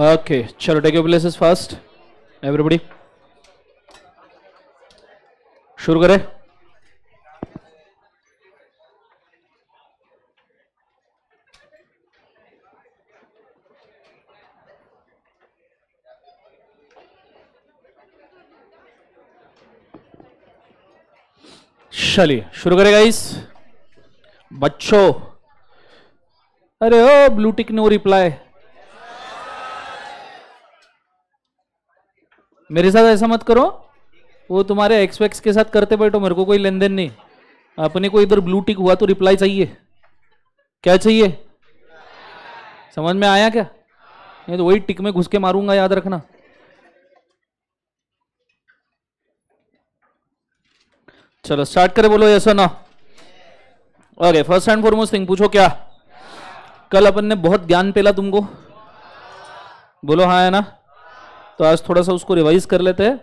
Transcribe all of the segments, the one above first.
Okay चलो take you places first everybody शुरू करें चलिए शुरू करेगा इस बच्चों अरे ओ ब्लू टिक नो रिप्लाई मेरे साथ ऐसा मत करो वो तुम्हारे एक्स के साथ करते बैठो मेरे को कोई लेन देन नहीं अपने को इधर ब्लू टिक हुआ तो रिप्लाई चाहिए क्या चाहिए समझ में आया क्या नहीं तो वही टिक में घुस के मारूंगा याद रखना चलो स्टार्ट करें बोलो ऐसा ना okay first and foremost thing पूछो क्या कल अपन ने बहुत ज्ञान पेला तुमको बोलो हाँ है ना तो आज थोड़ा सा उसको रिवाइज कर लेते हैं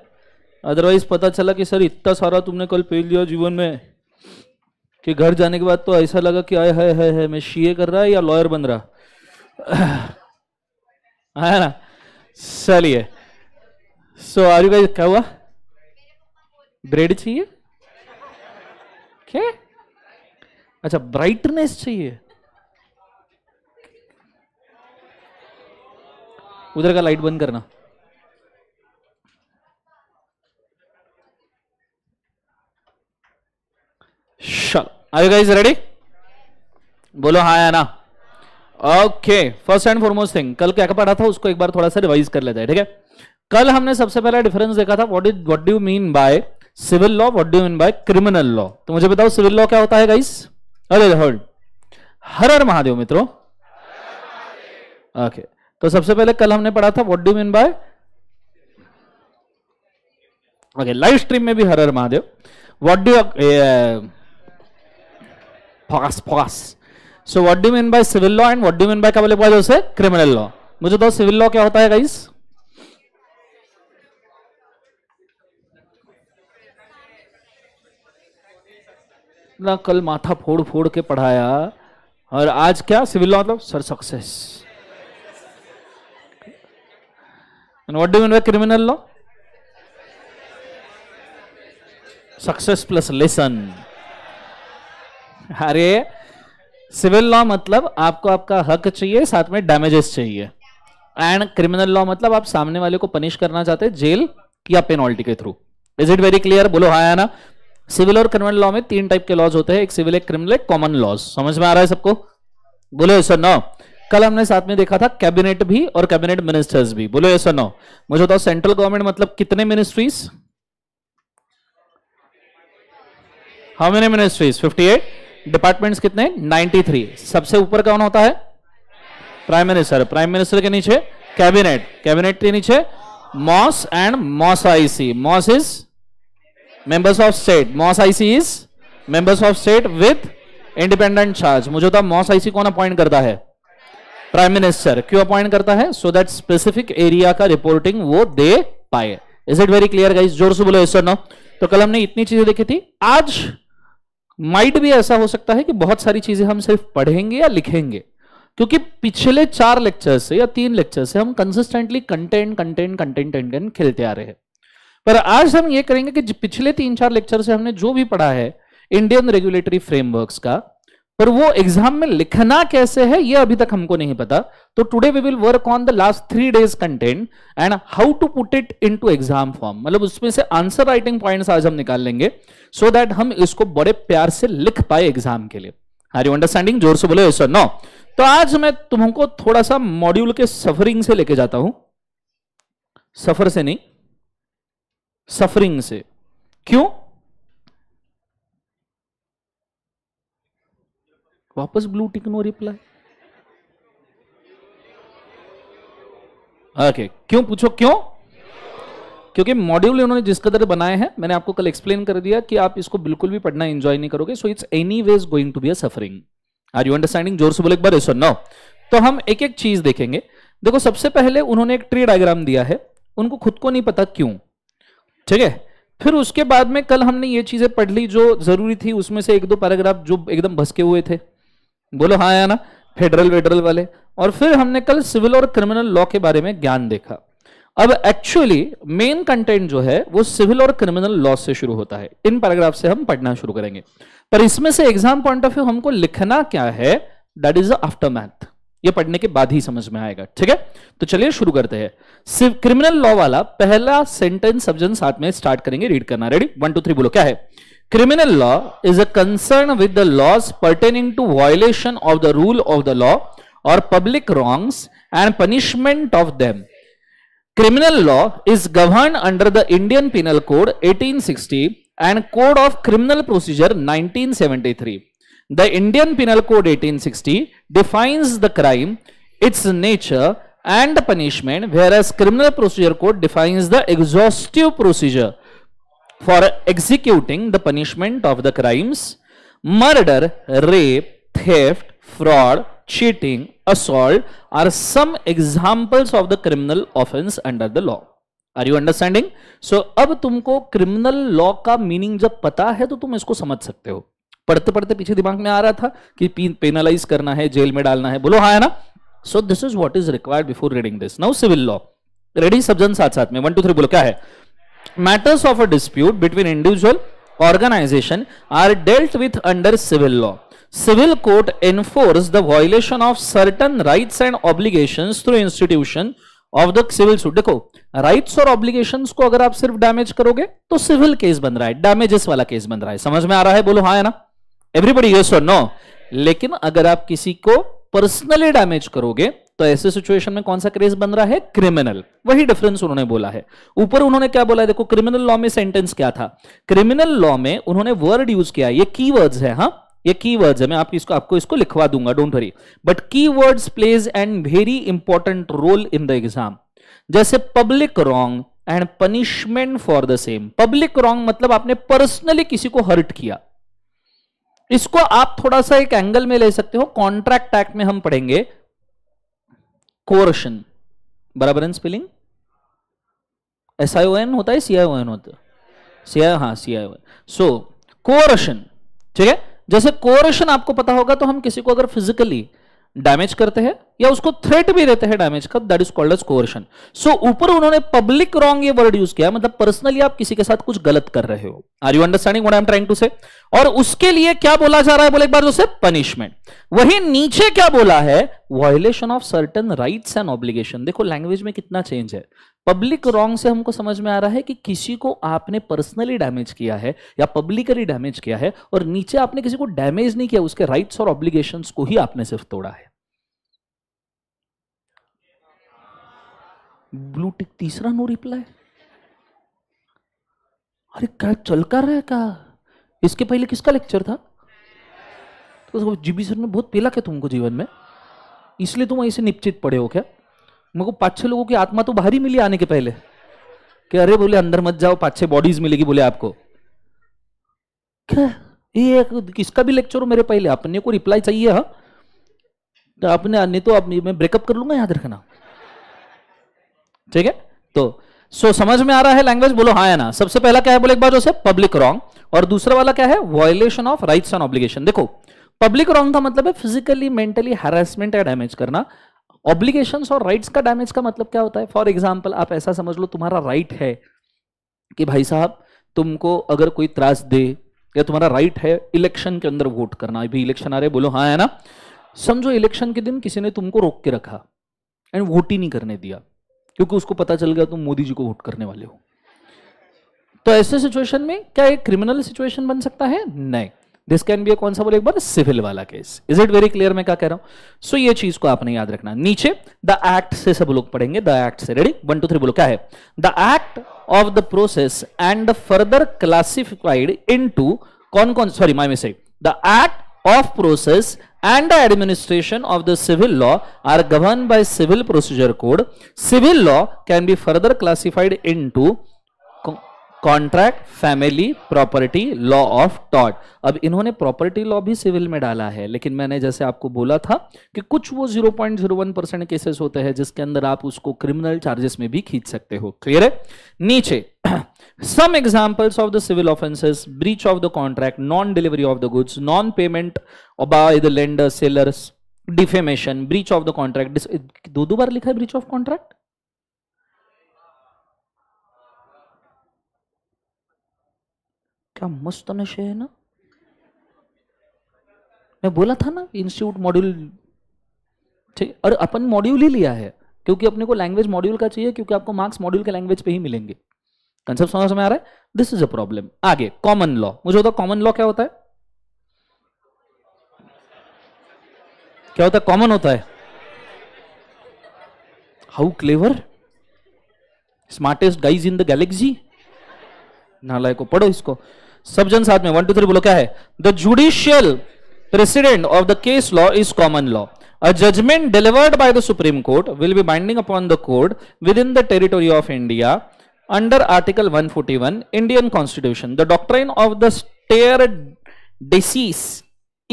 अदरवाइज पता चला कि सर इतना सारा तुमने कल पेल लिया जीवन में कि घर जाने के बाद तो ऐसा लगा कि आए है, है, है मैं शीए कर रहा है या लॉयर बन रहा है ना चलिए सो आर यू क्या हुआ ब्रेड चाहिए क्या अच्छा ब्राइटनेस चाहिए उधर का लाइट बंद करना चलो आर यू गाइस रेडी बोलो हाँ या ना okay first and foremost thing कल क्या पढ़ा था उसको एक बार थोड़ा सा रिवाइज कर लेते हैं ठीक है कल हमने सबसे पहला डिफरेंस देखा था what is what do mean by civil law what do mean by criminal law तो मुझे बताओ सिविल लॉ क्या होता है गाइस अरे हर हर महादेव मित्रों ओके तो सबसे पहले कल हमने पढ़ा था what do mean by okay live stream में भी हर हर महादेव व्हाट डू फकास फकास so what do mean by civil law and what do mean by क्या बोले जैसे क्रिमिनल लॉ मुझे तो सिविल लॉ क्या होता है गाइस ना कल माथा फोड़ फोड़ के पढ़ाया और आज क्या सिविल लॉ मतलब sir success what do mean by criminal law success plus lesson अरे सिविल लॉ मतलब आपको आपका हक चाहिए साथ में डैमेजेस चाहिए एंड क्रिमिनल लॉ मतलब आप सामने वाले को पनिश करना चाहते हैं जेल या पेनॉल्टी के through is it very clear बोलो हाया ना सिविल और क्रिमिनल लॉ में तीन टाइप के लॉज होते हैं एक सिविल एक क्रिमिनल एक कॉमन लॉज समझ में आ रहा है सबको बोलो ये सर नो कल हमने साथ में देखा था कैबिनेट भी और कैबिनेट मिनिस्टर्स भी बोलो ये सर नो मुझे बताओ सेंट्रल गवर्नमेंट मतलब कितने ministries how many ministries fifty eight departments कितने 93 सबसे ऊपर कौन होता है प्राइम मिनिस्टर प्राइम मिनिस्टर के नीचे कैबिनेट कैबिनेट के नीचे MoS and MoS IC MoS is members of state MoS IC is members of state with independent charge मुझे था मॉस आईसी कौन अपॉइंट करता है प्राइम मिनिस्टर क्यों अपॉइंट करता है सो दैट स्पेसिफिक एरिया का रिपोर्टिंग वो दे पाए is it very clear guys जोर से बोलो नो तो कल हमने इतनी चीजें देखी थी आज माइट भी ऐसा हो सकता है कि बहुत सारी चीजें हम सिर्फ पढ़ेंगे या लिखेंगे क्योंकि पिछले चार लेक्चर से या तीन लेक्चर से हम consistently content content content content खेलते आ रहे हैं पर आज हम ये करेंगे कि पिछले तीन चार लेक्चर से हमने जो भी पढ़ा है इंडियन रेगुलेटरी फ्रेमवर्क्स का पर वो एग्जाम में लिखना कैसे है ये अभी तक हमको नहीं पता तो today we will work on the last three days content and how to put it into exam form मतलब उसमें से आंसर राइटिंग पॉइंट्स आज हम निकाल लेंगे सो so दैट हम इसको बड़े प्यार से लिख पाए एग्जाम के लिए आर यू अंडरस्टैंडिंग जोर से बोलो सर नो तो आज मैं तुमको थोड़ा सा मॉड्यूल के सफरिंग से लेके जाता हूं सफर से नहीं सफरिंग से क्यों वापस blue tick no reply okay क्यों पूछो क्यों क्योंकि मॉड्यूल इन्होंने जिस कदर बनाए हैं मैंने आपको कल एक्सप्लेन कर दिया कि आप इसको बिल्कुल भी पढ़ना एंजॉय नहीं करोगे so it's anyways going to be suffering are you understanding जोर से बोले एक बार सो नो तो हम एक एक चीज देखेंगे देखो सबसे पहले उन्होंने एक ट्री डायग्राम दिया है उनको खुद को नहीं पता क्यों ठीक है फिर उसके बाद में कल हमने ये चीजें पढ़ ली जो जरूरी थी उसमें से एक दो पैराग्राफ जो एकदम भसके हुए थे बोलो हाँ या ना फेडरल वेडरल वाले और फिर हमने कल सिविल और क्रिमिनल लॉ के बारे में ज्ञान देखा अब एक्चुअली मेन कंटेंट जो है वो सिविल और क्रिमिनल लॉ से शुरू होता है इन पैराग्राफ से हम पढ़ना शुरू करेंगे पर इसमें से एग्जाम पॉइंट ऑफ व्यू हमको लिखना क्या है दैट इज आफ्टर मैथ ये पढ़ने के बाद ही समझ में आएगा ठीक है तो चलिए शुरू करते हैं क्रिमिनल लॉ वाला पहला सेंटेंस सब्जेंस साथ में स्टार्ट करेंगे रीड करना रेडी वन टू थ्री बोलो क्या है Criminal law is a concern with the laws pertaining to violation of the rule of the law or public wrongs and punishment of them. Criminal law is governed under the Indian Penal Code 1860 and Code of Criminal Procedure 1973. The Indian Penal Code 1860 defines the crime, its nature and punishment whereas Criminal Procedure Code defines the exhaustive procedure for executing the punishment of the crimes murder rape theft, fraud, cheating, assault are some examples of the criminal offense under the law. Are you understanding so अब तुमको criminal law का meaning जब पता है तो तुम इसको समझ सकते हो पढ़ते पढ़ते पीछे दिमाग में आ रहा था कि पेनालाइज करना है जेल में डालना है बोलो हाँ है ना so this is what is required before reading this now civil law ready सब्जन साथ साथ में वन टू थ्री बोलो क्या है matters of a dispute between individual organization are dealt with under civil law. Civil court enforce the violation of certain rights and obligations through institution of the civil suit देखो rights और obligation को अगर आप सिर्फ damage करोगे तो civil case बन रहा है डैमेजेस वाला केस बन रहा है समझ में आ रहा है बोलो हाँ है ना एवरीबडी यस और नो लेकिन अगर आप किसी को पर्सनली डैमेज करोगे तो ऐसे सिचुएशन में कौन सा क्रेज बन रहा है क्रिमिनल वही डिफरेंस उन्होंने बोला है ऊपर उन्होंने क्या बोला है देखो क्रिमिनल लॉ में सेंटेंस क्या था क्रिमिनल लॉ में उन्होंने वर्ड यूज किया ये की है हा? ये की है मैं आप इसको आपको इसको लिखवा दूंगा don't worry but key words plays and very important role in the exam जैसे public wrong and punishment for the same public wrong मतलब आपने पर्सनली किसी को हर्ट किया इसको आप थोड़ा सा एक एंगल में ले सकते हो कॉन्ट्रैक्ट एक्ट में हम पढ़ेंगे कोरशन बराबर है spelling S I O N होता है सी आई ओ एन होता है सी आई हाँ सी आई ओ एन सो कोरशन ठीक है जैसे कोरशन आपको पता होगा तो हम किसी को अगर फिजिकली डैमेज करते हैं या उसको थ्रेट भी देते हैं डैमेज का that is called as coercion so ऊपर उन्होंने पब्लिक रॉन्ग ये वर्ड यूज किया मतलब पर्सनली आप किसी के साथ कुछ गलत कर रहे हो are you understanding what I am trying to say और उसके लिए क्या बोला जा रहा है बोले एक बार जो से पनिशमेंट वही नीचे क्या बोला है violation of certain rights and obligation देखो लैंग्वेज में कितना चेंज है पब्लिक रॉन्ग से हमको समझ में आ रहा है कि किसी को आपने पर्सनली डैमेज किया है या पब्लिकली डैमेज किया है और नीचे आपने किसी को डैमेज नहीं किया उसके राइट्स और ऑब्लिगेशन को ही आपने सिर्फ तोड़ा है ब्लू टिक तीसरा नो रिप्लाई अरे क्या चल कर रहा है क्या इसके पहले किसका लेक्चर था तो जीबी सर ने बहुत पिला क्या तुमको जीवन में इसलिए तुम ऐसे निपचित पड़े हो क्या मेरे को पाँच छः लोगों की आत्मा तो बाहर ही मिली आने के पहले कि अरे बोले अंदर मत जाओ पाँच बॉडीज मिलेगी बोले आपको क्या ये किसका भी लेक्चर हो मेरे पहले अपने को रिप्लाई चाहिए हा? तो आपने नहीं तो आप मैं ब्रेकअप कर लूंगा याद रखना ठीक है तो सो समझ में आ रहा है लैंग्वेज बोलो हाँ या ना सबसे पहला क्या है बोले एक बार जो पब्लिक रॉन्ग और दूसरा वाला क्या है violation of rights and obligation देखो पब्लिक रॉन्ग का मतलब है फिजिकली मेंटली हरासमेंट या डैमेज करना ऑब्लिगेशन और राइट्स का डैमेज का मतलब क्या होता है फॉर एग्जाम्पल आप ऐसा समझ लो तुम्हारा राइट है कि भाई साहब तुमको अगर कोई त्रास दे या तुम्हारा राइट है इलेक्शन के अंदर वोट करना अभी इलेक्शन आ रहे बोलो हाँ है ना समझो इलेक्शन के दिन किसी ने तुमको रोक के रखा एंड वोट ही नहीं करने दिया क्योंकि उसको पता चल गया तुम मोदी जी को वोट करने वाले हो तो ऐसे सिचुएशन में क्या एक क्रिमिनल सिचुएशन बन सकता है नहीं दिस कैन बी कौन सा बोले एक बार सिविल वाला case is it very clear मैं क्या कह रहा हूं सो so, ये चीज को आपने याद रखना नीचे द एक्ट से सब लोग पढ़ेंगे द एक्ट से रेडी वन टू थ्री बोलो क्या है the act of the process and further classified in कौन कौन sorry my miss the act of process and the administration of the civil law are governed by civil procedure code civil law can be further classified into contract family property law of टॉट अब इन्होंने property law भी civil में डाला है लेकिन मैंने जैसे आपको बोला था कि कुछ वो 0.01 परसेंट केसेस होते हैं जिसके अंदर आप उसको क्रिमिनल चार्जेस में भी खींच सकते हो क्लियर है नीचे some examples of the civil offences breach of the contract non delivery of the goods non payment by the lender seller defamation breach of the contract दो दो बार लिखा है ब्रीच ऑफ कॉन्ट्रैक्ट क्या मस्त नशे है ना मैं बोला था ना इंस्टीट्यूट मॉड्यूल ठीक और अपन मॉड्यूल ही लिया है क्योंकि अपने को लैंग्वेज मॉड्यूल का चाहिए क्योंकि आपको मार्क्स मॉड्यूल के लैंग्वेज पे ही मिलेंगे कंसेप्ट समझ में आ रहा है दिस इज अ प्रॉब्लम आगे कॉमन लॉ मुझे होता कॉमन लॉ क्या होता है क्या होता है कॉमन होता है how clever smartest guys in the galaxy नालायको पढ़ो इसको सब जन साथ में वन टू थ्री बोलो क्या है the judicial precedent of the case law is common law a judgment delivered by the Supreme Court will be binding upon the court within the territory of India under article 141 Indian constitution the doctrine of the stare decisis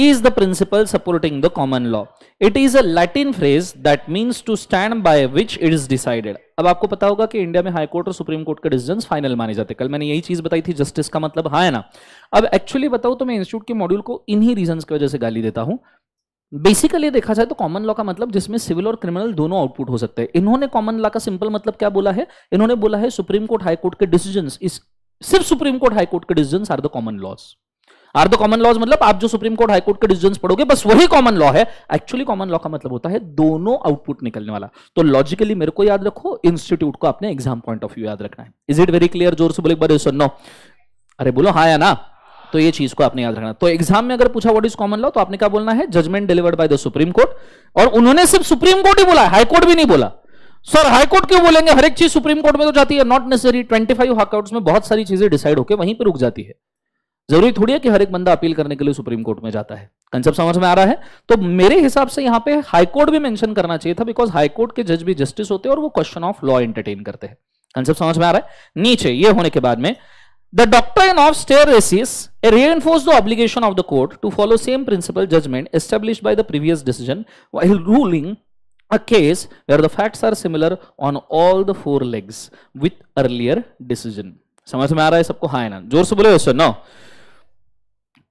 is the principle supporting the common law. It is a Latin phrase that means to stand by which it is decided. ab aapko pata hoga ki india mein high court aur supreme court ke decisions final mane जाते kal maine yahi cheez batayi thi justice ka matlab ha hai na ab actually बताऊं to main institute ke module ko inhi reasons ki wajah se गाली deta hu basically देखा जाए तो common law का मतलब जिसमें civil और criminal दोनों आउटपुट हो सकते हैं इन्होंने कॉमन लॉ का सिंपल मतलब क्या बोला है इन्होंने बोला है सुप्रीम कोर्ट हाई कोर्ट के डिसीजंस इस सिर्फ सुप्रीम कोर्ट हाई कोर्ट के decisions are the common laws are the common laws मतलब आप जो सुप्रीम कोर्ट हाईकोर्ट के डिसीजन पढ़ोगे बस वही कॉमन लॉ है एक्चुअली कॉमन लॉ का मतलब होता है दोनों आउटपुट निकलने वाला तो लॉजिकली मेरे को याद रखो इंस्टीट्यूट को अपने एग्जाम पॉइंट ऑफ व्यू याद रखना है इज इट वेरी क्लियर जोर से बोले बड़े सुनो अरे बोलो हाँ या ना तो ये चीज को आपने याद रखना तो एग्जाम में अगर पूछा व्हाट इज कॉमन लॉ तो आपने क्या बोलना है judgment delivered by the Supreme Court और उन्होंने सिर्फ सुप्रीम कोर्ट ही बोला हाईकोर्ट भी नहीं बोला सर हाईकोर्ट क्यों बोलेंगे हर एक चीज सुप्रीम कोर्ट में तो जाती है नॉट नेसेसरी 25 फाइव हाईकोर्ट में बहुत सारी चीजें डिसाइड होकर वहीं पर रुक जाती है जरूरी थोड़ी है कि हर एक बंदा अपील करने के लिए सुप्रीम कोर्ट में जाता है कंसेप्ट समझ में आ रहा है तो मेरे हिसाब से यहाँ पे हाई कोर्ट भी मेंशन करना चाहिए था बिकॉज हाई कोर्ट के जज भी जस्टिस होते हैं और वो क्वेश्चन ऑफ लॉ एंटरटेन करते हैं कंसेप्ट समझ में आ रहा है नीचे ये होने के बाद में the doctor of stare decisis reinforce the obligation of the court to follow same principle judgment establish by the previous decision ruling A case where the facts are similar on all the four legs with earlier decision. समझ में आ रहा है सबको हाँ ना जोर से बोले वैसे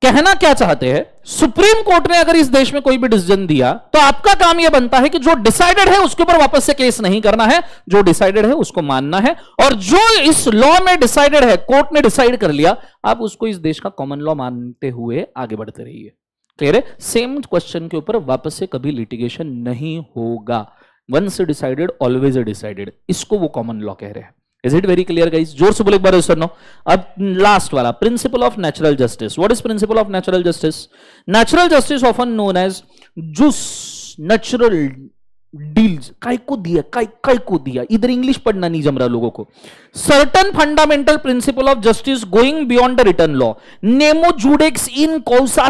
कहना क्या चाहते हैं सुप्रीम कोर्ट ने अगर इस देश में कोई भी डिसीजन दिया तो आपका काम यह बनता है कि जो डिसाइडेड है उसके ऊपर वापस से केस नहीं करना है जो डिसाइडेड है उसको मानना है और जो इस लॉ में डिसाइडेड है कोर्ट ने डिसाइड कर लिया आप उसको इस देश का कॉमन लॉ मानते हुए आगे बढ़ते रहिए क्लियर है सेम क्वेश्चन के ऊपर वापस से कभी लिटिगेशन नहीं होगा वंस डिसाइडेड ऑलवेज डिसाइडेड इसको वो कॉमन लॉ कह रहे हैं is it very clear guys जोर से बोले एक बार सुनो अब लास्ट वाला principle of natural justice what is principle of natural justice natural justice often known as jus natural डील्स काय को दिया काय काय को दिया इधर इंग्लिश पढ़ना नहीं जम रहा लोगों को certain fundamental principle of justice going beyond the return law nemo judex in causa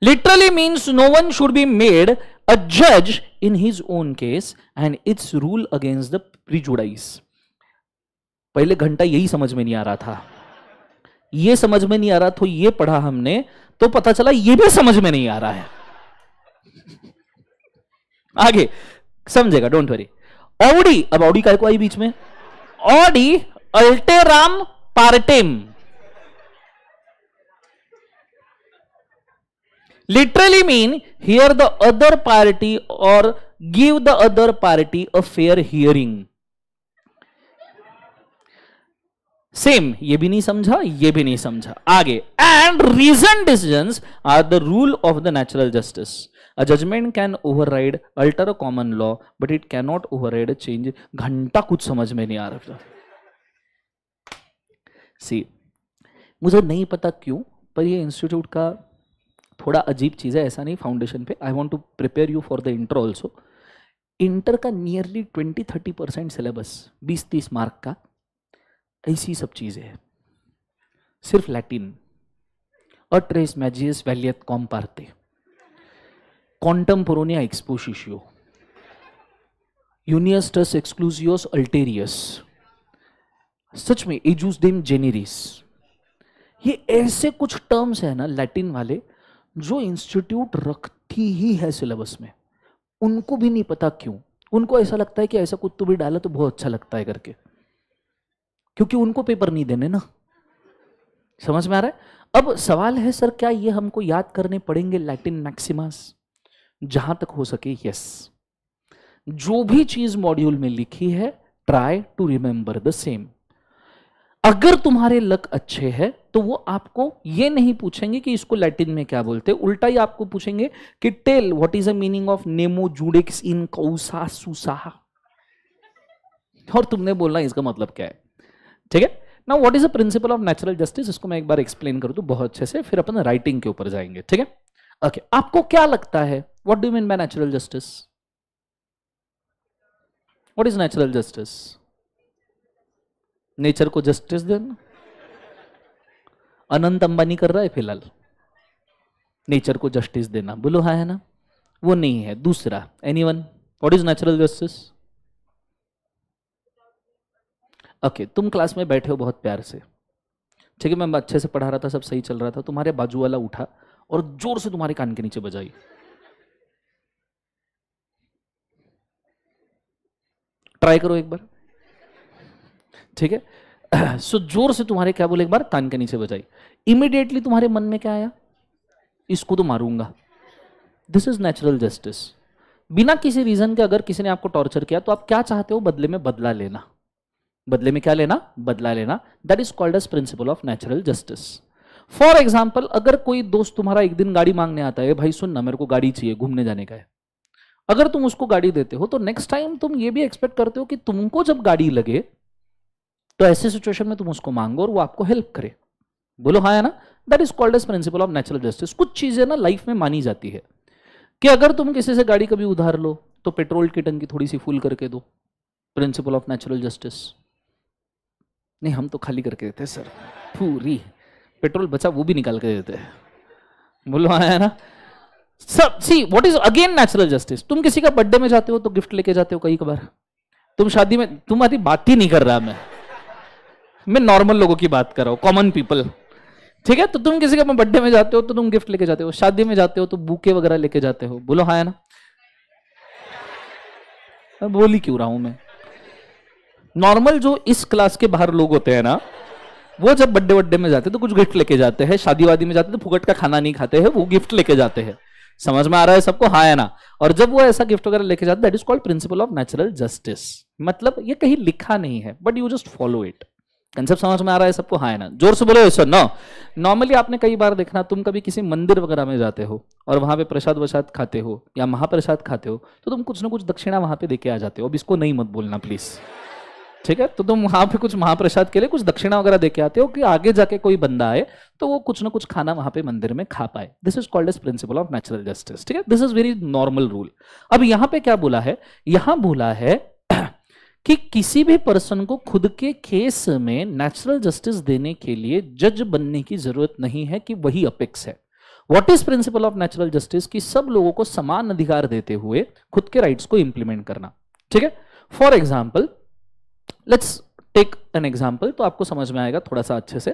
literally means no one should be made a judge in his own case and its rule against the prejudice पहले घंटा यही समझ में नहीं आ रहा था ये समझ में नहीं आ रहा तो ये पढ़ा हमने तो पता चला ये भी समझ में नहीं आ रहा है आगे समझेगा डोंट वरी ऑडी अब ऑडी का बीच में audi alteram partem literally mean hear the other party or give the other party a fair hearing same ये भी नहीं समझा ये भी नहीं समझा आगे and reason decision are the rule of the natural justice a judgment can override alter a common law but it can not override a change घंटा कुछ समझ में नहीं आ रहा सी मुझे नहीं पता क्यों पर ये इंस्टीट्यूट का थोड़ा अजीब चीज़ है ऐसा नहीं फाउंडेशन पे I want to prepare you for the inter also inter का nearly twenty thirty percent syllabus बीस तीस मार्क का ऐसी सब चीज़ें हैं सिर्फ लैटिन और ट्रेस मैजियस वैलियत कॉम पारते कॉन्टम्पोरोनिया एक्सपोशिशियो यूनियस्टस एक्सक्लूसियोस अल्टेरियस सच में एजूस डेम जेनेरिस ये ऐसे कुछ टर्म्स हैं ना लैटिन वाले जो इंस्टीट्यूट रखती ही है सिलेबस में उनको भी नहीं पता क्यों उनको ऐसा लगता है कि ऐसा कुछ भी डाला तो बहुत अच्छा लगता है करके क्योंकि उनको पेपर नहीं देने ना समझ में आ रहा है अब सवाल है सर क्या ये हमको याद करने पड़ेंगे लैटिन मैक्सिमास जहां तक हो सके यस जो भी चीज मॉड्यूल में लिखी है try to remember the same अगर तुम्हारे लक अच्छे है तो वो आपको ये नहीं पूछेंगे कि इसको लैटिन में क्या बोलते हैं उल्टा ही आपको पूछेंगे कि tell what is the meaning of nemo judex in causa sua और तुमने बोलना इसका मतलब क्या है ठीक है ना what is the principle of natural justice इसको मैं एक बार एक्सप्लेन कर दू बहुत अच्छे से फिर अपन राइटिंग के ऊपर जाएंगे ठीक है ओके आपको क्या लगता है what do mean by natural justice what is natural justice nature को जस्टिस देना अनंत अंबानी कर रहा है फिलहाल नेचर को जस्टिस देना बोलो हा है ना वो नहीं है दूसरा any one what is natural justice okay तुम क्लास में बैठे हो बहुत प्यार से ठीक है मैं अच्छे से पढ़ा रहा था सब सही चल रहा था तुम्हारे बाजू वाला उठा और जोर से तुम्हारे कान के नीचे बजाई ट्राई करो एक बार ठीक है सो जोर से तुम्हारे क्या बोले एक बार कान के नीचे बजाई इमिडिएटली तुम्हारे मन में क्या आया इसको तो मारूंगा दिस इज नेचुरल जस्टिस बिना किसी रीजन के अगर किसी ने आपको टॉर्चर किया तो आप क्या चाहते हो बदले में बदला लेना बदले में क्या लेना बदला लेना that is called as principle of natural justice for example अगर कोई दोस्त तुम्हारा एक दिन गाड़ी मांगने आता है भाई सुन ना मेरे को गाड़ी चाहिए घूमने जाने का है अगर तुम उसको गाड़ी देते हो तो नेक्स्ट टाइम तुम ये भी एक्सपेक्ट करते हो कि तुमको जब गाड़ी लगे तो ऐसे सिचुएशन में तुम उसको मांगो और वो आपको हेल्प करे बोलो हाँ है ना that is called as principle of natural justice कुछ चीज़ें ना लाइफ में मानी जाती है कि अगर तुम किसी से गाड़ी कभी उधार लो तो पेट्रोल की टंकी थोड़ी सी फुल करके दो प्रिंसिपल ऑफ नेचुरल जस्टिस नहीं हम तो खाली करके देते हैं सर पूरी पेट्रोल बचा वो भी निकाल के देते हैं बोलो आया हाँ, ना sir see what is again natural justice तुम किसी का बर्थडे में जाते हो तो गिफ्ट लेके जाते हो कई कबार तुम शादी में तुम्हारी बात ही नहीं कर रहा मैं मैं नॉर्मल लोगों की बात कर रहा हूँ कॉमन पीपल ठीक है तो तुम किसी के बर्थडे में जाते हो तो तुम गिफ्ट लेके जाते हो शादी में जाते हो तो बूके वगैरह लेके जाते हो बोलो हाँ ना बोली क्यों रहा हूं मैं नॉर्मल जो इस क्लास के बाहर लोग होते हैं ना वो जब बड्डे वड्डे में जाते हैं तो कुछ गिफ्ट लेके जाते हैं शादी वादी में जाते हैं तो फुकट का खाना नहीं खाते हैं वो गिफ्ट लेके जाते हैं समझ में आ रहा है सबको हाँ है ना और जब वो ऐसा गिफ्ट वगैरह लेके जाते that is called principle of natural justice मतलब ये कहीं लिखा नहीं है but you just follow it concept समझ में आ रहा है सबको हाँ है ना जोर से बोले सर ना नॉर्मली आपने कई बार देखना तुम कभी किसी मंदिर वगैरह में जाते हो और वहां पे प्रसाद वसाद खाते हो या महाप्रसाद खाते हो तो तुम कुछ ना कुछ दक्षिणा वहां पे देके आ जाते हो अब इसको नहीं मत बोलना प्लीज ठीक है तो तुम वहां पे कुछ महाप्रसाद के लिए कुछ दक्षिणा वगैरह देके आते हो कि आगे जाके कोई बंदा आए तो वो कुछ ना कुछ खाना वहां पे मंदिर में खा पाए this is called as principle of natural justice ठीक है this is very normal rule अब यहाँ पे क्या बोला है यहां बोला है कि किसी भी पर्सन को खुद के केस में नेचुरल जस्टिस देने के लिए जज बनने की जरूरत नहीं है कि वही अपेक्स है what is principle of natural justice कि सब लोगों को समान अधिकार देते हुए खुद के राइट्स को इंप्लीमेंट करना ठीक है for example let's take an example तो आपको समझ में आएगा थोड़ा सा अच्छे से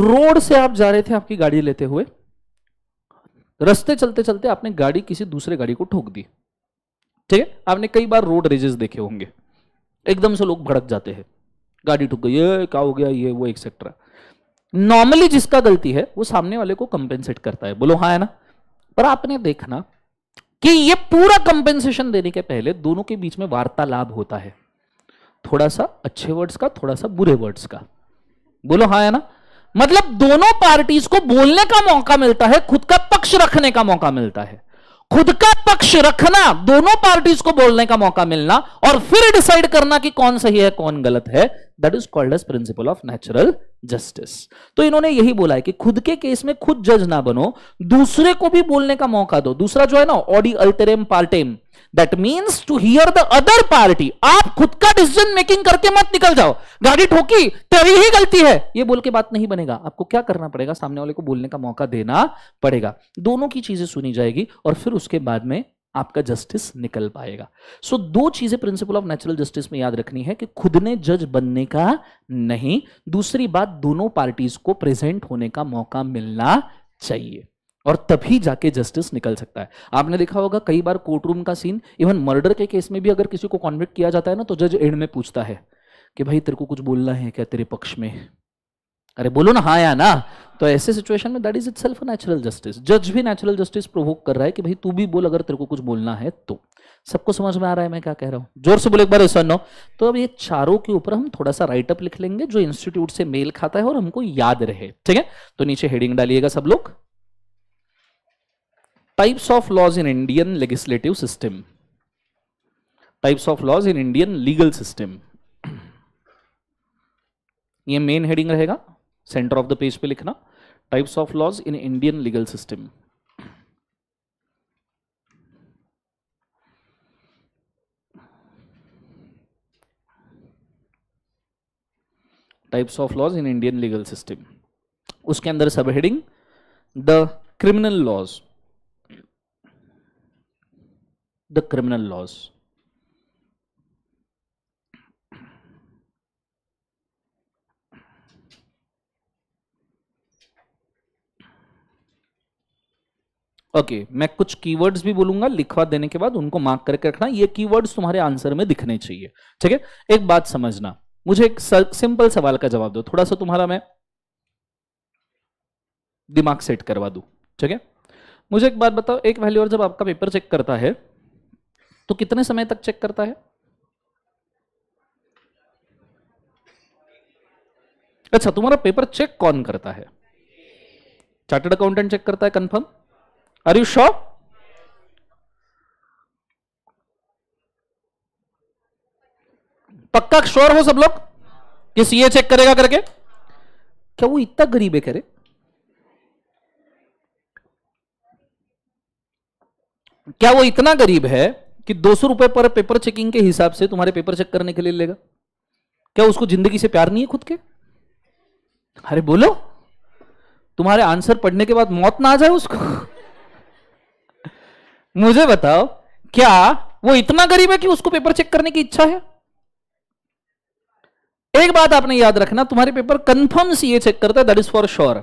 रोड से आप जा रहे थे आपकी गाड़ी लेते हुए रस्ते चलते चलते आपने गाड़ी किसी दूसरे गाड़ी को ठोक दी ठीक है आपने कई बार रोड रेजेस देखे होंगे एकदम से लोग भड़क जाते हैं गाड़ी ठुक गई क्या हो गया ये वो एक्सेट्रा नॉर्मली जिसका गलती है वो सामने वाले को कंपेंसेट करता है बोलो हाँ है ना पर आपने देखना कि ये पूरा कंपेंसेशन देने के पहले दोनों के बीच में वार्तालाप होता है थोड़ा सा अच्छे वर्ड्स का थोड़ा सा बुरे वर्ड्स का बोलो हाँ है ना मतलब दोनों पार्टीज को बोलने का मौका मिलता है खुद का पक्ष रखने का मौका मिलता है खुद का पक्ष रखना दोनों पार्टीज को बोलने का मौका मिलना और फिर डिसाइड करना कि कौन सही है कौन गलत है that is called as principle of natural justice तो इन्होंने यही बोला है कि खुद के केस में खुद जज ना बनो दूसरे को भी बोलने का मौका दो दूसरा जो है ना audi alteram partem that means to hear the other party आप खुद का डिसीजन मेकिंग करके मत निकल जाओ गाड़ी ठोकी तेरी ही गलती है ये बोल के बात नहीं बनेगा आपको क्या करना पड़ेगा सामने वाले को बोलने का मौका देना पड़ेगा दोनों की चीजें सुनी जाएगी और फिर उसके बाद में आपका जस्टिस निकल पाएगा सो so, दो चीजें प्रिंसिपल ऑफ नेचुरल जस्टिस में याद रखनी है कि खुद ने जज बनने का नहीं दूसरी बात दोनों पार्टीज को प्रेजेंट होने का मौका मिलना चाहिए और तभी जाके जस्टिस निकल सकता है आपने देखा होगा कई बार कोर्ट रूम का सीन इवन मर्डर के केस में भी अगर किसी को कॉन्विक्ट किया जाता है ना तो जज एंड में पूछता है कि भाई तेरे को कुछ बोलना है क्या तेरे पक्ष में अरे बोलो ना हाँ या ना तो ऐसे सिचुएशन में that is itself natural justice जज भी नेचुरल जस्टिस प्रोवोक कर रहा है कि भाई तू भी बोल अगर तेरे को कुछ बोलना है तो सबको समझ में आ रहा है मैं क्या कह रहा हूँ जोर से बोले एक बार ऐसा नो तो अब ये चारों के ऊपर हम थोड़ा सा राइटअप लिख लेंगे जो इंस्टीट्यूट से मेल खाता है और हमको याद रहे ठीक है तो नीचे हेडिंग डालिएगा सब लोग types of laws in Indian legislative system types of laws in Indian legal system ये मेन हेडिंग रहेगा सेंटर ऑफ द पेज पे लिखना types of laws in Indian legal system types of laws in Indian legal system उसके अंदर सब heading the criminal laws the criminal laws. Okay okay, मैं कुछ keywords भी बोलूंगा लिखवा देने के बाद उनको मार्क करके रखना ये कीवर्ड्स तुम्हारे आंसर में दिखने चाहिए ठीक है एक बात समझना मुझे एक सिंपल सवाल का जवाब दो थोड़ा सा तुम्हारा मैं दिमाग सेट करवा दू ठीक है मुझे एक बात बताओ एक वैल्यू और जब आपका पेपर चेक करता है तो कितने समय तक चेक करता है अच्छा तुम्हारा पेपर चेक कौन करता है चार्टर्ड अकाउंटेंट चेक करता है कंफर्म आर यू श्योर पक्का श्योर हो सब लोग कि सीए चेक करेगा करके क्या वो इतना गरीब है करे क्या वो इतना गरीब है कि दो सौ रुपए पर पेपर चेकिंग के हिसाब से तुम्हारे पेपर चेक करने के लिए लेगा क्या उसको जिंदगी से प्यार नहीं है खुद के अरे बोलो तुम्हारे आंसर पढ़ने के बाद मौत ना आ जाए उसको मुझे बताओ क्या वो इतना गरीब है कि उसको पेपर चेक करने की इच्छा है एक बात आपने याद रखना तुम्हारे पेपर कंफर्म सीए चेक करता है दैट इज फॉर श्योर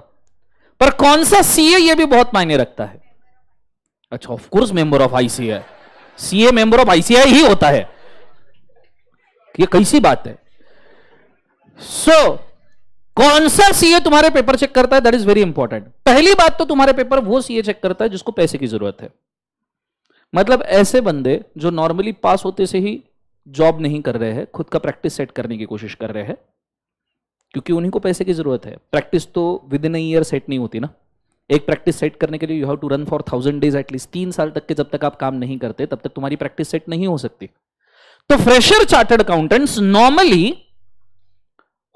पर कौन सा सीए ये भी बहुत मायने रखता है अच्छा of course member of ICAI CA member of ICAI ही होता है ये कैसी बात है सो so, कौन सा सीए तुम्हारे पेपर चेक करता है दैट इज वेरी इंपॉर्टेंट पहली बात तो तुम्हारे पेपर वो सीए चेक करता है जिसको पैसे की जरूरत है मतलब ऐसे बंदे जो नॉर्मली पास होते से ही जॉब नहीं कर रहे हैं खुद का प्रैक्टिस सेट करने की कोशिश कर रहे हैं क्योंकि उन्हीं को पैसे की जरूरत है प्रैक्टिस तो विद इन ईयर सेट नहीं होती ना एक प्रैक्टिस सेट करने के लिए you have to run for thousand days at least तीन साल तक के जब तक आप काम नहीं करते तब तक तुम्हारी प्रैक्टिस सेट नहीं हो सकती तो fresher chartered accountants normally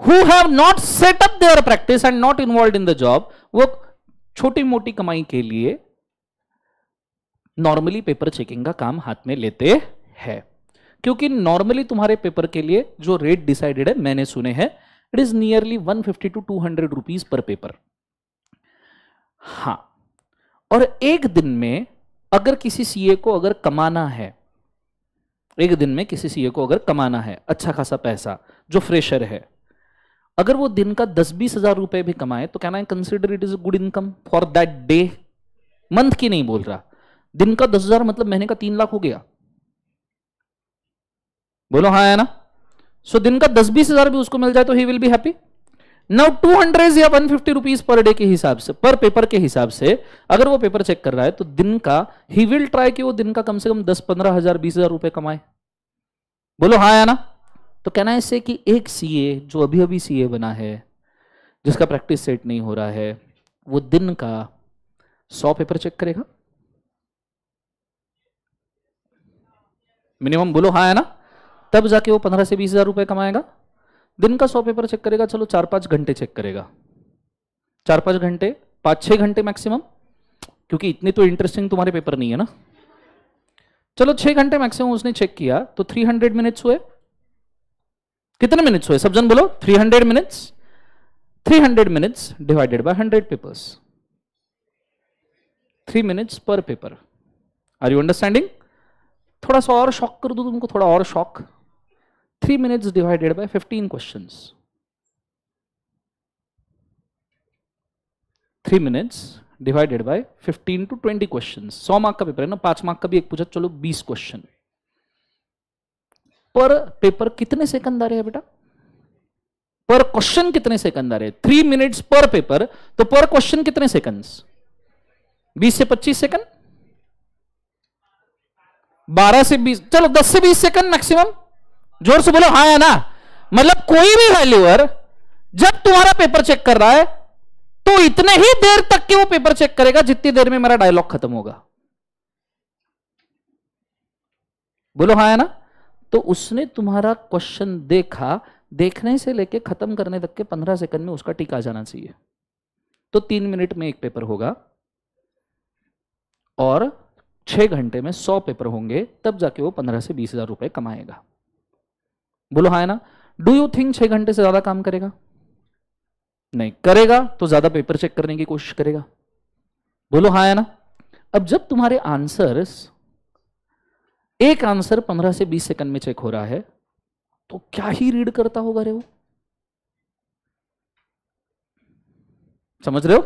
who have not set up their practice and not involved in the job वो छोटी मोटी कमाई के लिए नॉर्मली पेपर चेकिंग का काम हाथ में लेते हैं क्योंकि नॉर्मली तुम्हारे पेपर के लिए जो रेट डिसाइडेड है मैंने सुने हैं it is nearly 150 to 200 rupees per paper हाँ और एक दिन में अगर किसी सीए को अगर कमाना है एक दिन में किसी सीए को अगर कमाना है अच्छा खासा पैसा जो फ्रेशर है अगर वो दिन का दस बीस हजार रुपए भी कमाए तो can I consider it is good income for that day month की नहीं बोल रहा दिन का दस हजार मतलब महीने का तीन लाख हो गया बोलो हाँ है ना सो so, दिन का दस बीस हजार भी उसको मिल जाए तो he will be happy now two hundred या one fifty rupees per day के हिसाब से पर पेपर के हिसाब से अगर वो पेपर चेक कर रहा है तो दिन का ही विल ट्राई कि वो दिन का कम से कम दस पंद्रह हजार बीस हजार रुपए कमाए बोलो हाँ या ना तो कहना है इससे कि एक सीए जो अभी अभी सीए बना है जिसका प्रैक्टिस सेट नहीं हो रहा है वो दिन का सौ पेपर चेक करेगा मिनिमम बोलो हाँ है ना तब जाके वो पंद्रह से बीस हजार रुपए कमाएगा दिन का सौ पेपर चेक करेगा चलो चार पांच घंटे चेक करेगा चार पांच घंटे पांच छह घंटे मैक्सिमम क्योंकि इतने तो इंटरेस्टिंग तुम्हारे पेपर नहीं है ना चलो छह घंटे मैक्सिमम उसने चेक किया तो थ्री हंड्रेड मिनट्स हुए कितने मिनट्स हुए सब जन बोलो three hundred minutes three hundred minutes divided by hundred papers three minutes per paper are you understanding थोड़ा सा और शॉक कर दो तुमको थोड़ा और shock 3 minutes divided by 15 questions. 3 minutes divided by fifteen to twenty question सौ मार्क का पेपर है ना पांच मार्क का भी एक पूछा चलो बीस क्वेश्चन पर पेपर कितने सेकंड आ रहे हैं बेटा पर क्वेश्चन कितने सेकंड आ रहे हैं थ्री मिनट पर पेपर तो पर क्वेश्चन कितने सेकंड्स बीस से पच्चीस सेकंड बारह से बीस चलो दस से बीस सेकंड मैक्सिमम जोर से बोलो हाँ या ना मतलब कोई भी वैल्यूअर जब तुम्हारा पेपर चेक कर रहा है तो इतने ही देर तक के वो पेपर चेक करेगा जितनी देर में मेरा डायलॉग खत्म होगा बोलो हाँ या ना तो उसने तुम्हारा क्वेश्चन देखा देखने से लेके खत्म करने तक के पंद्रह सेकंड में उसका टीका जाना चाहिए तो तीन मिनट में एक पेपर होगा और छह घंटे में सौ पेपर होंगे तब जाके वो पंद्रह से बीस हजार रुपए कमाएगा बोलो हाँ ना डू यू थिंक छह घंटे से ज्यादा काम करेगा नहीं करेगा तो ज्यादा पेपर चेक करने की कोशिश करेगा बोलो हाँ है ना अब जब तुम्हारे आंसर एक आंसर पंद्रह से बीस सेकंड में चेक हो रहा है तो क्या ही रीड करता होगा रे वो समझ रहे हो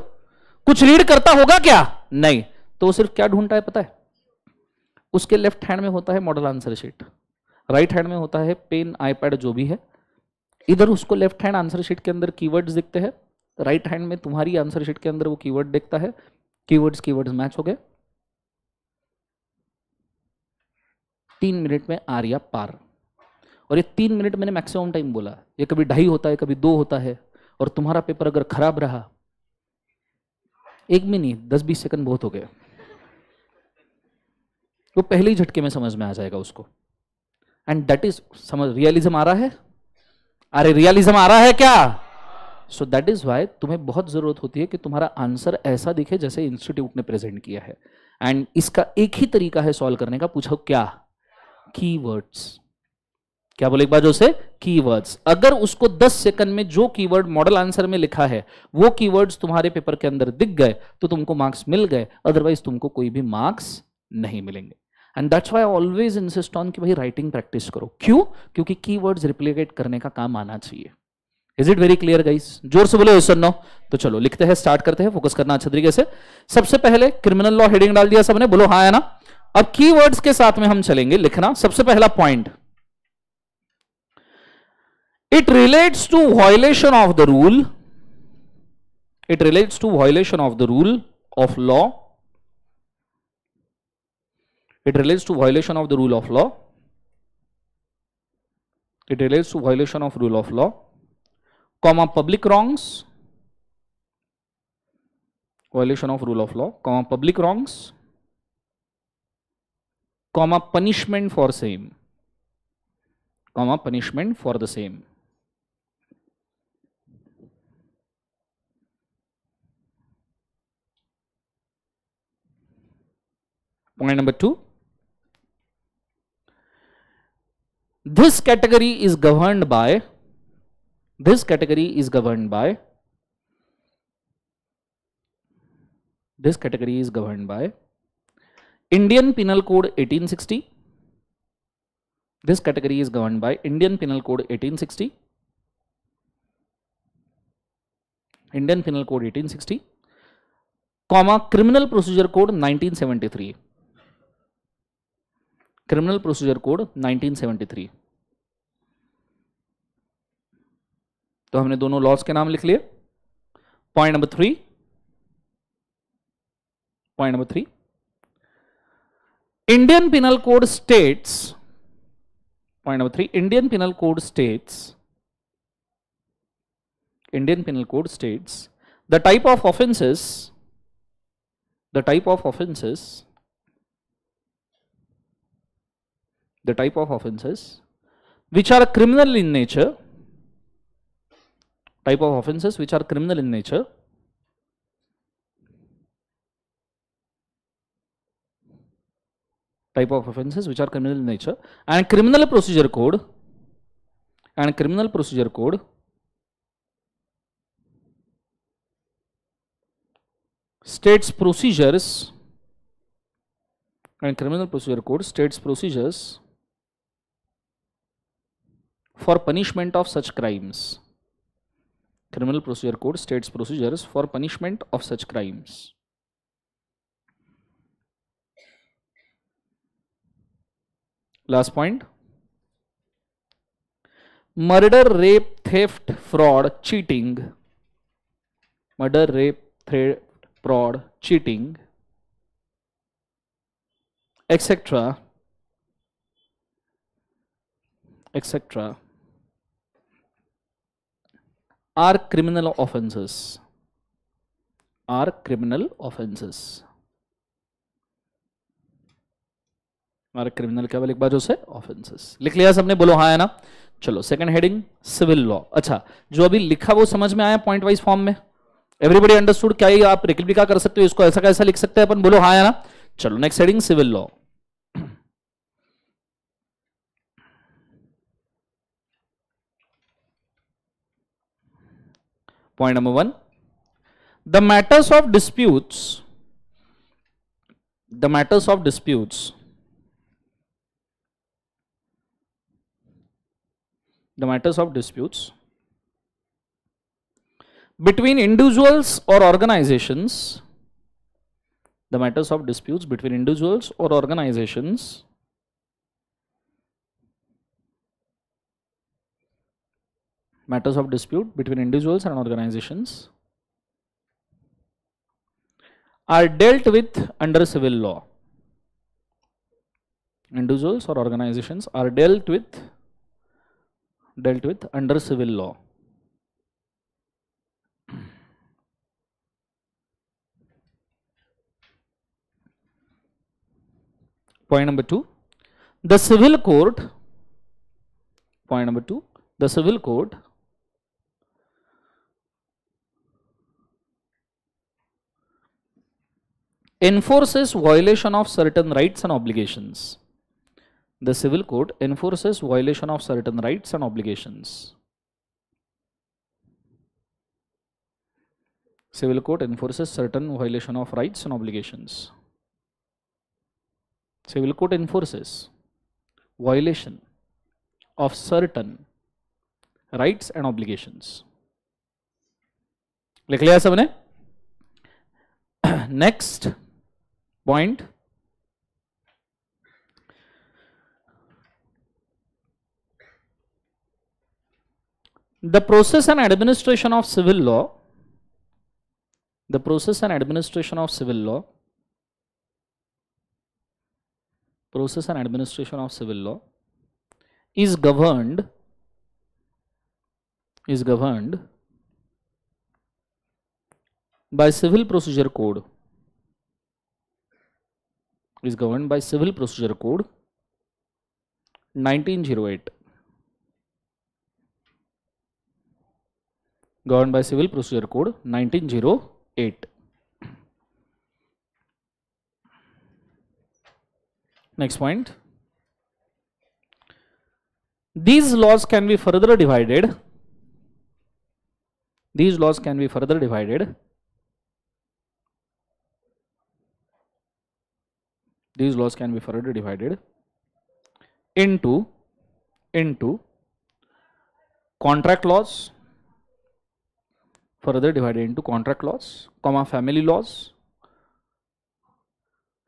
कुछ रीड करता होगा क्या नहीं तो सिर्फ क्या ढूंढता है पता है उसके लेफ्ट हैंड में होता है model answer sheet right hand में होता है पेन आईपैड जो भी है इधर उसको लेफ्ट हैंड आंसर शीट के अंदर कीवर्ड्स दिखते हैं राइट हैंड में तुम्हारी आंसर शीट के अंदर वो कीवर्ड दिखता है कीवर्ड्स कीवर्ड्स मैच हो गए तीन मिनट में आर पार और ये तीन मिनट मैंने मैक्सिमम टाइम बोला ये कभी ढाई होता है कभी दो होता है और तुम्हारा पेपर अगर खराब रहा एक मिनट दस बीस सेकंड बहुत हो गए वो पहले ही झटके में समझ में आ जाएगा उसको एंड दैट इज समझ रियलिज्म आ रहा है अरे रियलिज्म आ रहा है क्या सो दैट इज वाई तुम्हें बहुत जरूरत होती है कि तुम्हारा आंसर ऐसा दिखे जैसे इंस्टीट्यूट ने प्रेजेंट किया है एंड इसका एक ही तरीका है सॉल्व करने का पूछो क्या कीवर्ड्स क्या बोले एक बार जो से कीवर्ड्स अगर उसको 10 सेकंड में जो कीवर्ड मॉडल आंसर में लिखा है वो कीवर्ड्स तुम्हारे पेपर के अंदर दिख गए तो तुमको मार्क्स मिल गए अदरवाइज तुमको कोई भी मार्क्स नहीं मिलेंगे and that's why always insist on कि भाई राइटिंग प्रैक्टिस करो क्यों क्योंकि की वर्ड रिप्लीकेट करने का काम आना चाहिए is it very clear guys जोर से बोले सुनो तो चलो लिखते हैं स्टार्ट करते हैं फोकस करना अच्छे तरीके से सबसे पहले क्रिमिनल लॉ हेडिंग डाल दिया सबने बोलो हा है ना अब की वर्ड्स के साथ में हम चलेंगे लिखना सबसे पहला point it relates to violation of the rule it relates to violation of the rule of law It relates to violation of the rule of law. It relates to violation of rule of law, comma public wrongs, violation of rule of law, comma public wrongs, comma punishment for same, comma punishment for the same. Point number two, this category is governed by this category is governed by this category is governed by Indian Penal Code 1860 this category is governed by Indian Penal Code 1860 Indian Penal Code 1860 comma criminal procedure code 1973 criminal procedure code 1973 तो हमने दोनों laws के नाम लिख लिए point number three point number three Indian penal code states point number three Indian penal code states Indian penal code states the type of offences the type of offences the type of offenses which are criminal in nature type of offenses which are criminal in nature type of offenses which are criminal in nature and criminal procedure code and criminal procedure code states procedures and criminal procedure code states procedures for punishment of such crimes. Criminal Procedure Code states procedures for punishment of such crimes. Last point. Murder, rape, theft, fraud, cheating. Murder, rape, theft, fraud, cheating, etc. etc. are criminal offences are criminal offenses are criminal केवल एक बार जो से offenses लिख लिया सबने बोलो हाँ है ना चलो सेकंड हेडिंग सिविल लॉ अच्छा जो अभी लिखा वो समझ में आया पॉइंट वाइज फॉर्म में एवरीबडी अंडरस्टूड क्या ये आप रिकल भी क्या कर सकते हो इसको ऐसा कैसा लिख सकते हैं अपन बोलो हाँ है ना चलो next heading civil law Point number one, the matters of disputes, the matters of disputes, the matters of disputes between individuals or organizations, the matters of disputes between individuals or organizations matters of dispute between individuals and organizations are dealt with under civil law. Individuals or organizations are dealt with dealt with under civil law. Point number two, the civil court, point number two, the civil court enforces violation of certain rights and obligations. The civil code enforces violation of certain rights and obligations. Civil code enforces certain violation of rights and obligations. Civil code enforces violation of certain rights and obligations. Next point the process and administration of civil law the process and administration of civil law process and administration of civil law is governed is governed by civil procedure code is governed by Civil Procedure Code 1908. Governed by Civil Procedure Code 1908. Next point. These laws can be further divided. These laws can be further divided these laws can be further divided into into contract laws further divided into contract laws comma family laws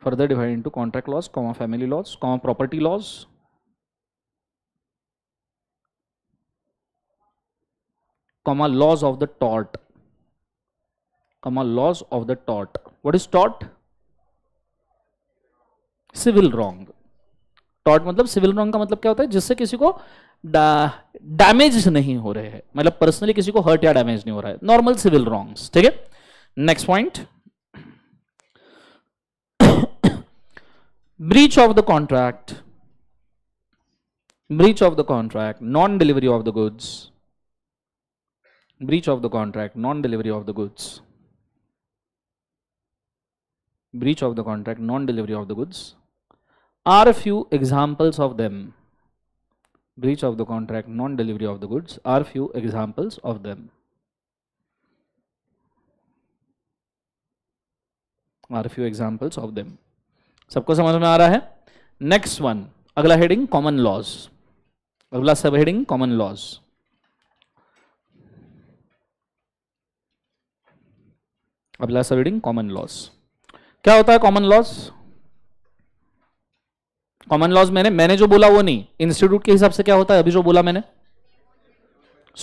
further divided into contract laws comma family laws comma property laws comma laws of the tort comma laws of the tort what is tort civil wrong टॉट मतलब civil wrong का मतलब क्या होता है जिससे किसी को डैमेज नहीं हो रहे हैं मतलब पर्सनली किसी को हर्ट या डैमेज नहीं हो रहा है नॉर्मल सिविल रॉन्ग ठीक है next point breach of the contract breach of the contract non delivery of the goods breach of the contract non delivery of the goods breach of the contract non delivery of the goods are a few examples of them. Breach of the contract, non-delivery of the goods are few examples of them. Are few examples of them. सबको समझ में आ रहा है next one अगला heading common laws अगला सब heading common laws अगला सब हेडिंग कॉमन लॉज क्या होता है कॉमन लॉज कॉमन लॉज मैंने मैंने जो बोला वो नहीं इंस्टीट्यूट के हिसाब से क्या होता है अभी जो बोला मैंने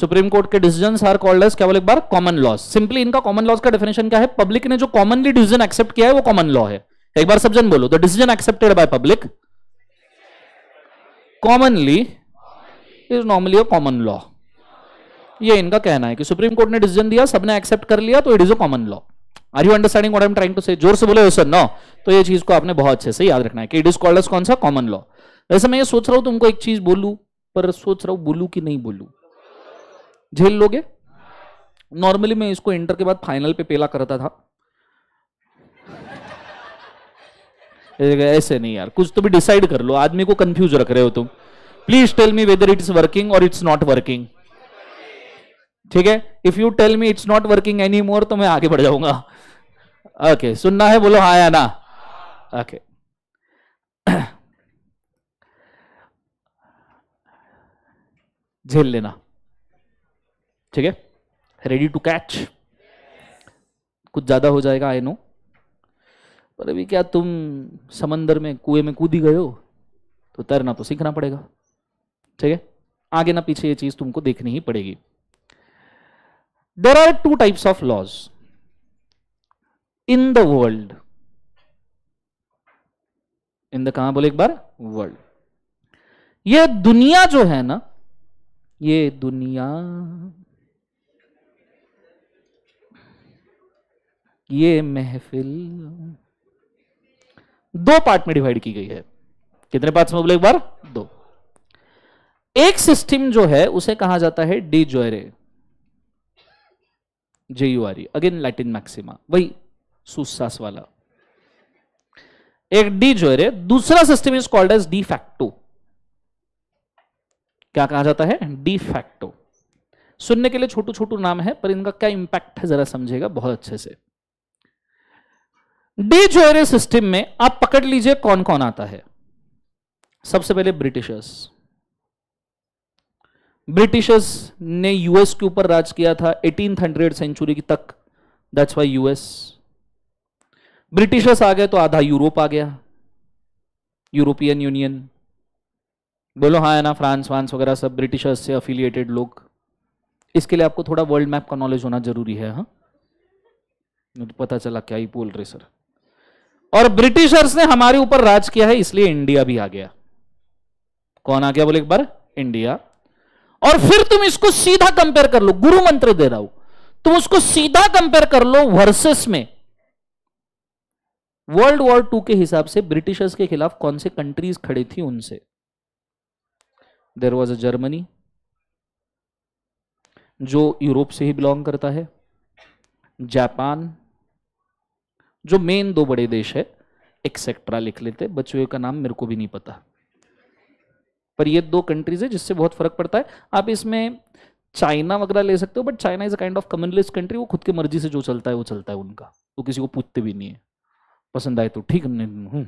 सुप्रीम कोर्ट के डिसीजन आर कॉल्ड केवल एक बार कॉमन लॉज सिंपली इनका कॉमन लॉज का डेफिनेशन क्या है पब्लिक ने जो कॉमनली डिसीजन एक्सेप्ट किया है वो कॉमन लॉ है एक बार सब जन बोलो the decision accepted by public commonly is normally a common law ये इनका कहना है कि सुप्रीम कोर्ट ने डिसीजन दिया सबने एक्सेप्ट कर लिया तो it is a common law are you understanding what I am trying to say जोर से बोले सर नो तो ये चीज को आपने बहुत अच्छे से याद रखना है कि इट इज कॉल्ड एज कौन सा कॉमन लॉ वैसे मैं ये सोच रहा हूं तुमको एक चीज बोलू पर सोच रहा हूं बोलू कि नहीं बोलू झेल लोगे नॉर्मली मैं इसको इंटर के बाद फाइनल पे पेला करता था ऐसे नहीं यार कुछ तो भी डिसाइड कर लो आदमी को कंफ्यूज रख रहे हो तुम please tell me whether it's working और इट्स नॉट वर्किंग ठीक है if you tell me it's not working anymore तो मैं आगे बढ़ जाऊंगा ओके okay, सुनना है बोलो हाँ या ना ओके okay. झेल लेना ठीक है रेडी टू कैच कुछ ज्यादा हो जाएगा आई नो पर अभी क्या तुम समंदर में कुएं में कूदी गए हो तो तैरना तो सीखना पड़ेगा ठीक है आगे ना पीछे ये चीज तुमको देखनी ही पड़ेगी there are two types of laws in the world in the कहा बोले एक बार वर्ल्ड ये दुनिया जो है ना ये दुनिया ये महफिल दो पार्ट में डिवाइड की गई है कितने पार्ट्स में बोले एक बार दो एक सिस्टम जो है उसे कहा जाता है डी जोयरे जे यू जेयुआरी अगेन लैटिन मैक्सिमा वही सुसास वाला एक डी जो है दूसरा system is called as de facto क्या कहा जाता है डी फैक्टो सुनने के लिए छोटू छोटू नाम है पर इनका क्या इंपैक्ट है जरा समझेगा बहुत अच्छे से डी जोयरे सिस्टम में आप पकड़ लीजिए कौन कौन आता है सबसे पहले ब्रिटिशर्स ब्रिटिशर्स ने यूएस के ऊपर राज किया था 1800 सेंचुरी तक दैट्स वाई यूएस ब्रिटिशर्स आ गए तो आधा यूरोप आ गया यूरोपियन यूनियन बोलो हाँ है ना फ्रांस वांस वगैरह सब ब्रिटिशर्स से अफिलिएटेड लोग इसके लिए आपको थोड़ा वर्ल्ड मैप का नॉलेज होना जरूरी है हाँ तो पता चला क्या ही बोल रहे सर और ब्रिटिशर्स ने हमारे ऊपर राज किया है इसलिए इंडिया भी आ गया कौन आ गया बोले एक बार इंडिया और फिर तुम इसको सीधा कंपेयर कर लो गुरु मंत्र दे रहा हूं तुम उसको सीधा कंपेयर कर लो वर्सेस में वर्ल्ड वॉर टू के हिसाब से ब्रिटिशर्स के खिलाफ कौन से कंट्रीज खड़ी थी उनसे देर वॉज अ जर्मनी जो यूरोप से ही बिलोंग करता है जापान जो मेन दो बड़े देश है एक्सेट्रा लिख लेते बच्चों का नाम मेरे को भी नहीं पता पर ये दो कंट्रीज है जिससे बहुत फर्क पड़ता है आप इसमें चाइना वगैरह ले सकते हो but China is a kind of communalist country वो खुद की मर्जी से जो चलता है वो चलता है उनका वो तो किसी को पूछते भी नहीं है पसंद आए तो ठीक हमने हम्म।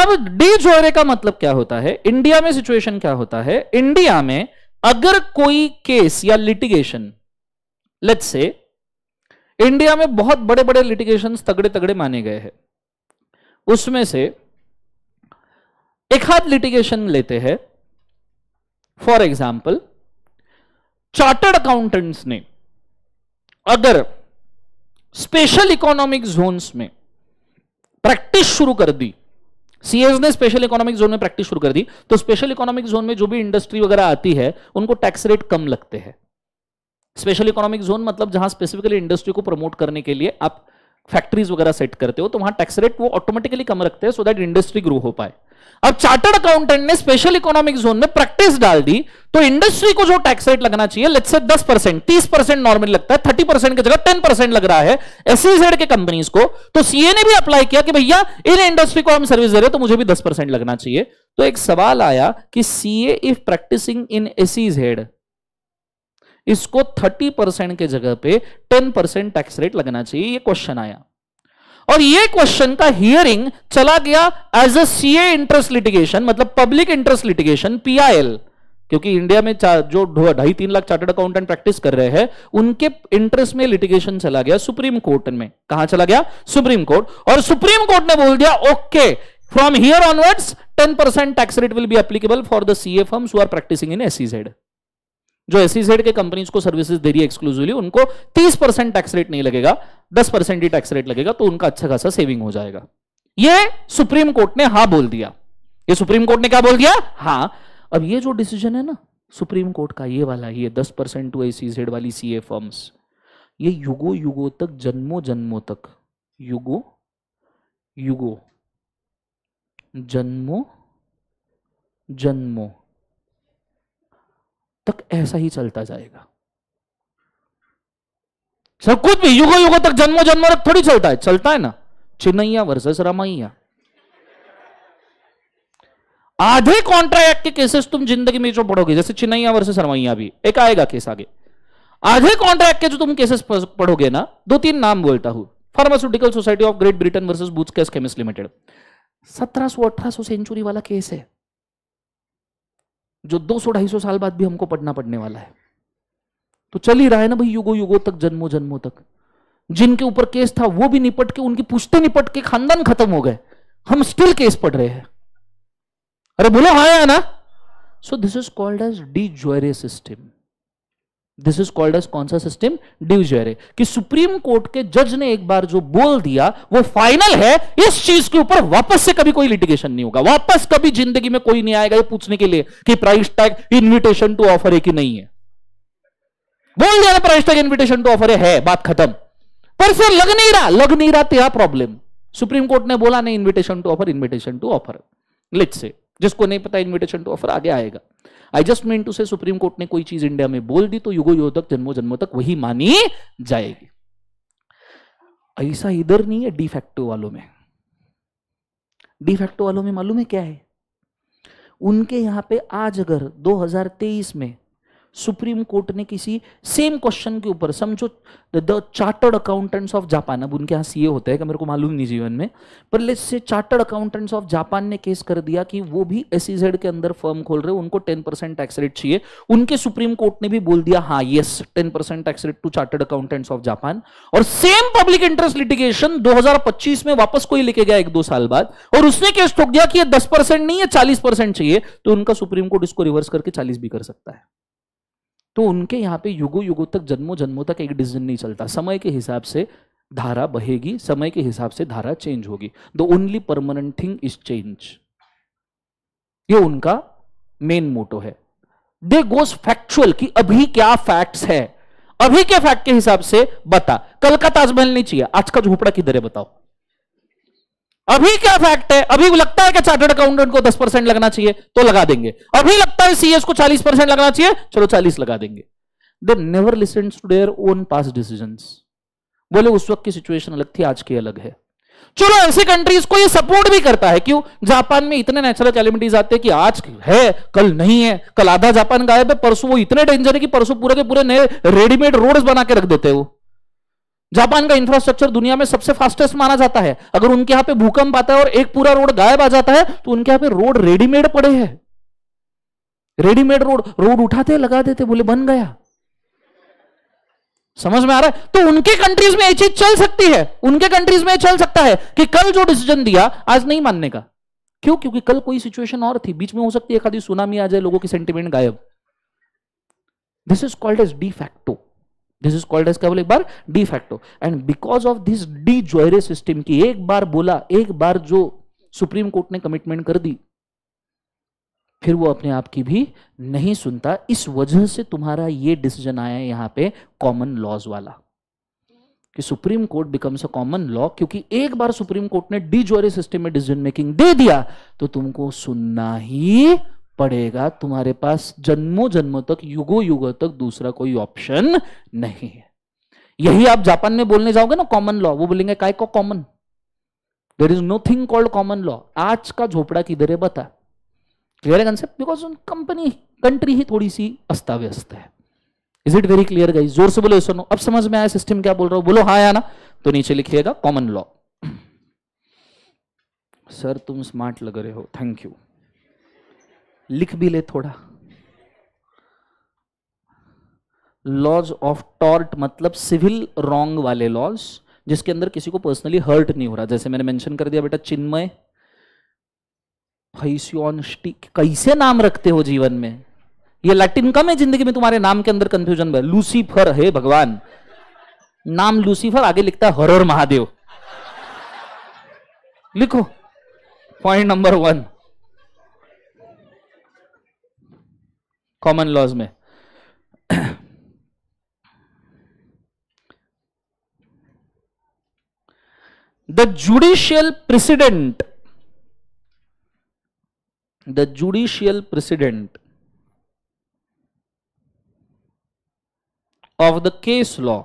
अब डी जोरे का मतलब क्या होता है इंडिया में सिचुएशन क्या होता है इंडिया में अगर कोई केस या लिटिगेशन लेट से इंडिया में बहुत बड़े बड़े लिटिगेशन तगड़े तगड़े माने गए हैं उसमें से एक हाथ लिटिगेशन लेते हैं फॉर एग्जाम्पल चार्टर्ड अकाउंटेंट्स ने अगर स्पेशल इकोनॉमिक जोन्स में प्रैक्टिस शुरू कर दी सीएस ने स्पेशल इकोनॉमिक जोन में प्रैक्टिस शुरू कर दी तो स्पेशल इकोनॉमिक जोन में जो भी इंडस्ट्री वगैरह आती है उनको टैक्स रेट कम लगते हैं स्पेशल इकोनॉमिक जोन मतलब जहां स्पेसिफिकली इंडस्ट्री को प्रमोट करने के लिए आप फैक्ट्रीज वगैरह सेट करते हो तो वहां टैक्स रेट वो ऑटोमेटिकली कम रखते हैं सो दैट इंडस्ट्री ग्रो हो पाए अब चार्टर्ड अकाउंटेंट ने स्पेशल इकोनॉमिक जोन में प्रैक्टिस डाल दी तो इंडस्ट्री को जो टैक्स रेट लगना चाहिए लेट्स से 10 परसेंट तीस परसेंट नॉर्मल लगता है 30 परसेंट की जगह 10 परसेंट लग रहा है एसईजेड e के कंपनीज को तो सीए ने भी अप्लाई किया कि भैया इन इंडस्ट्री को हम सर्विस दे रहे तो मुझे भी दस परसेंट लगना चाहिए तो एक सवाल आया कि CA if practising in SEZ इसको थर्टी परसेंट के जगह पे टेन परसेंट टैक्स रेट लगना चाहिए ये क्वेश्चन आया और ये क्वेश्चन का हियरिंग चला गया as a CA interest litigation मतलब पब्लिक इंटरेस्ट लिटिगेशन पीआईएल क्योंकि इंडिया में जो ढाई तीन लाख चार्टर्ड अकाउंटेंट प्रैक्टिस कर रहे हैं उनके इंटरेस्ट में लिटिगेशन चला गया सुप्रीम कोर्ट में कहा चला गया सुप्रीम कोर्ट और सुप्रीम कोर्ट ने बोल दिया okay from here onwards 10% tax rate will be applicable for the CA firms who are practicing in SEZ. जो एस e के कंपनीज को सर्विसेज दे रही है एक्सक्लूसिवली उनको 30 परसेंट टैक्स रेट नहीं लगेगा 10 परसेंट ही टैक्स रेट लगेगा तो उनका अच्छा खासा सेविंग हो जाएगा ये सुप्रीम कोर्ट ने हा बोल दिया ये सुप्रीम कोर्ट ने क्या बोल दिया हा अब ये जो डिसीजन है ना सुप्रीम कोर्ट का ये वाला ये दस परसेंट टू एसीजेड e वाली ए फर्म्स ये युगो युगो तक जन्मो जन्मो तक युगो युगो जन्मो जन्मों तक ऐसा ही चलता जाएगा सब कुछ भी युगो युगो तक जन्मो जन्म तक थोड़ी चलता है चलता है ना चिन्हैया वर्सेस रामैया आधे कॉन्ट्रैक्ट के केसेस तुम जिंदगी में जो पढ़ोगे जैसे चिन्हैया वर्सेस रामैया भी एक आएगा केस आगे आधे कॉन्ट्रैक्ट के जो तुम केसेस पढ़ोगे ना दो तीन नाम बोलता हूं Pharmaceutical Society of Great Britain versus Boots case chemist limited सत्रह सो अठारह सो सेंचुरी वाला केस है जो 200-250 साल बाद भी हमको पढ़ना पड़ने वाला है तो चल ही रहा है ना भाई युगो युगो तक जन्मों जन्मों तक जिनके ऊपर केस था वो भी निपट के उनकी पुश्ते निपट के खानदान खत्म हो गए हम स्टिल केस पढ़ रहे हैं अरे बोलो हाँ या ना so this is called as de system this is called as कौन सा सिस्टम ड्यूजरे कि सुप्रीम कोर्ट के जज ने एक बार जो बोल दिया वो फाइनल है इस चीज के ऊपर वापस से कभी कोई लिटिगेशन नहीं होगा वापस कभी जिंदगी में कोई नहीं आएगा ये पूछने के लिए कि price tag invitation to offer है कि नहीं है बोल दिया price tag invitation to offer है बात खत्म पर सर लग नहीं रहा लग नहीं रहा तेरा प्रॉब्लम सुप्रीम कोर्ट ने बोला नहीं invitation to offer invitation to offer let say जिसको नहीं पता इन्विटेशन टू ऑफर आगे आएगा I just mean to say Supreme Court ने कोई चीज इंडिया में बोल दी तो युगो युगो तक जन्मों तक वही मानी जाएगी ऐसा इधर नहीं है डिफेक्टो वालों में डिफेक्टो वालों में मालूम है क्या है उनके यहां पे आज अगर 2023 में सुप्रीम कोर्ट ने किसी सेम क्वेश्चन के ऊपर समझो the chartered accountants of Japan अब उनके यहाँ सीए e होता है मेरे को मालूम नहीं जीवन में पर let's say chartered accountants of Japan ने केस कर दिया कि वो भी एस e के अंदर फर्म खोल रहे उनको टेन परसेंट टैक्स रेट चाहिए उनके सुप्रीम कोर्ट ने भी बोल दिया हाँ yes ten percent tax rate to chartered accountants of Japan और सेम पब्लिक इंटरेस्ट लिटिगेशन पच्चीस में वापस कोई लेके गया एक दो साल बाद और उसने केस ठोक दिया कि ये दस परसेंट नहीं है चालीस परसेंट चाहिए तो उनका सुप्रीम कोर्ट इसको रिवर्स करके चालीस भी कर सकता है तो उनके यहाँ पे युगो युगों तक जन्मों जन्मों तक एक डिसीजन नहीं चलता समय के हिसाब से धारा बहेगी समय के हिसाब से धारा चेंज होगी the only permanent thing is change ये उनका मेन मोटो है दे गोस फैक्चुअल कि अभी क्या फैक्ट्स है अभी के फैक्ट के हिसाब से बता कल का ताजमहल नहीं चाहिए आज का झोपड़ा किधर है बताओ अभी क्या फैक्ट है अभी लगता है कि चार्टर्ड अकाउंटेंट को 10 परसेंट लगना चाहिए तो लगा देंगे अभी लगता है सीएस को 40 परसेंट लगना चाहिए चलो 40 लगा देंगे they never listen to their own pass decision बोले उस वक्त की सिचुएशन अलग थी आज की अलग है चलो ऐसी कंट्रीज को ये सपोर्ट भी करता है क्यों जापान में इतने नेचुरल कैलिमिटीज आते हैं कि आज है कल नहीं है कल आधा जापान गायब है परसों वो इतने डेंजर है कि परसों पूरे के पूरे नए रेडीमेड रोड्स बना के रख देते हैं वो जापान का इंफ्रास्ट्रक्चर दुनिया में सबसे फास्टेस्ट माना जाता है अगर उनके यहां पे भूकंप आता है और एक पूरा रोड गायब आ जाता है तो उनके यहां पे रोड रेडीमेड पड़े हैं रेडीमेड रोड रोड उठाते लगा देते बोले बन गया समझ में आ रहा है तो उनके कंट्रीज में ये चीज चल सकती है उनके कंट्रीज में चल सकता है कि कल जो डिसीजन दिया आज नहीं मानने का क्यों क्योंकि कल कोई सिचुएशन और थी बीच में हो सकती है एक आदि सुनामी आ जाए लोगों की सेंटिमेंट गायब this is called as de facto this is called as केवल एक बार de facto and because of this de jure system की एक बार बोला एक बार जो सुप्रीम कोर्ट ने कमिटमेंट कर दी फिर वो अपने आप की भी नहीं सुनता इस वजह से तुम्हारा ये डिसीजन आया है यहां पे कॉमन लॉज वाला कि Supreme Court becomes a common law क्योंकि एक बार सुप्रीम कोर्ट ने डी जोरे सिस्टम में डिसीजन मेकिंग दे दिया तो तुमको सुनना ही पड़ेगा तुम्हारे पास जन्मों जन्मों तक युगो युगों तक दूसरा कोई ऑप्शन नहीं है यही आप जापान में बोलने जाओगे ना कॉमन लॉ वो बोलेंगे काय को common there is nothing called common law आज का झोपड़ा किधर है बता क्लियर है कंसेप्ट बिकॉज उन कंपनी कंट्री ही थोड़ी सी अस्ताव्यस्त है is it very clear guys जोर से बोलो सुनो अब समझ में आया सिस्टम क्या बोल रहा हूं बोलो हाँ आना तो नीचे लिखिएगा कॉमन लॉ सर तुम स्मार्ट लग रहे हो थैंक यू लिख भी ले थोड़ा लॉज ऑफ टॉर्ट मतलब सिविल रॉन्ग वाले लॉज जिसके अंदर किसी को पर्सनली हर्ट नहीं हो रहा जैसे मैंने मेंशन कर दिया बेटा चिन्मय कैसे नाम रखते हो जीवन में ये लैटिन कम है जिंदगी में तुम्हारे नाम के अंदर कंफ्यूजन भर लूसीफर है भगवान नाम लूसीफर आगे लिखता है हर हर महादेव लिखो point number one common laws में the judicial precedent the judicial precedent of the case law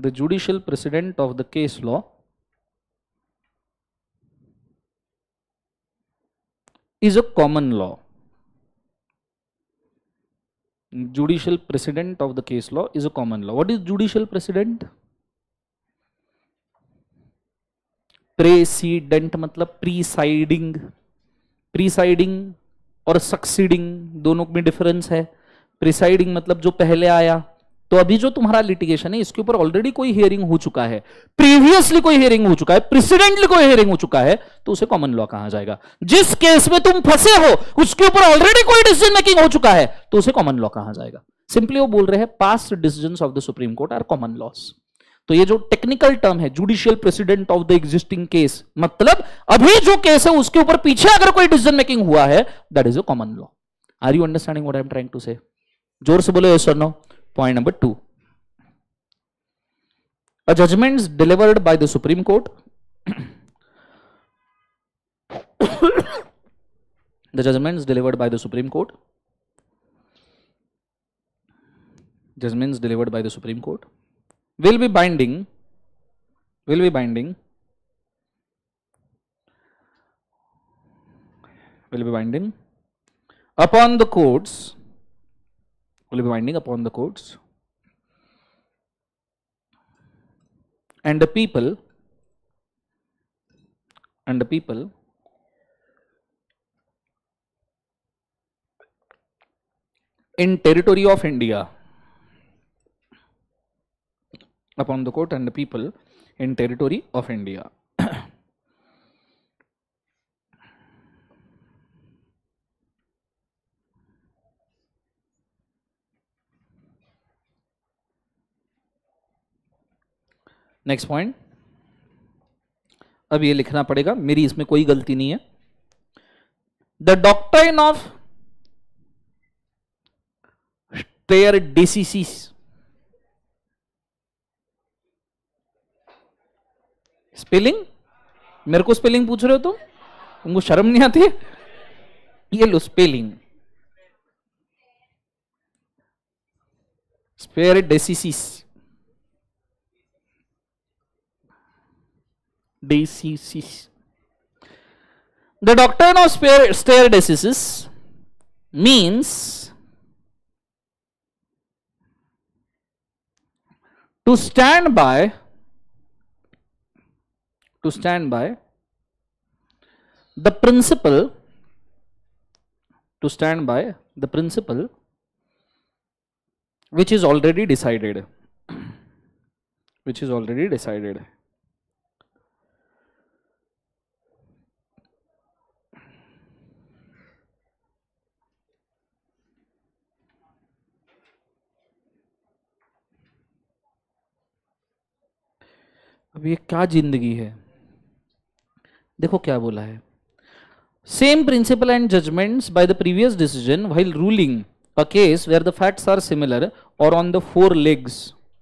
the judicial precedent of the case law is a common law judicial precedent of the case law is a common law. What is judicial precedent? Precedent मतलब presiding presiding और succeeding दोनों में difference है presiding मतलब जो पहले आया तो अभी जो तुम्हारा लिटिगेशन है इसके ऊपर ऑलरेडी कोई हियरिंग हो चुका है प्रीवियसली कोई हियरिंग हो चुका है प्रेसिडेंटली कोई हियरिंग हो चुका है तो उसे कॉमन लॉ कहा जाएगा जिस केस में तुम फंसे हो उसके ऊपर ऑलरेडी कोई डिसीजन मेकिंग हो चुका है तो उसे कॉमन लॉ कहा जाएगा सिंपली वो बोल रहे हैं past decision of the Supreme Court are common laws तो ये जो टेक्निकल टर्म है judicial precedent of the existing case मतलब अभी जो केस है उसके ऊपर पीछे अगर कोई डिसीजन मेकिंग हुआ है that is a common law are you understanding what I am trying to say जोर से बोलो यस और no Point number two. A judgment is delivered by the Supreme Court. the judgment is delivered by the Supreme Court. Judgments delivered by the Supreme Court will be binding, will be binding, will be binding upon the courts will be winding upon the courts and the people and the people in territory of India upon the court and the people in territory of India. Next point अब ये लिखना पड़ेगा मेरी इसमें कोई गलती नहीं है the doctrine of stare decisis spelling मेरे को स्पेलिंग पूछ रहे हो तुम तुमको शर्म नहीं आती ये लो spelling stare decisis diseases. The doctrine of stare diseases means to stand by to stand by the principle to stand by the principle which is already decided which is already decided अब ये क्या जिंदगी है देखो क्या बोला है same principle and judgments by the previous decision while ruling a case where the facts are similar और ऑन द फोर लेग्स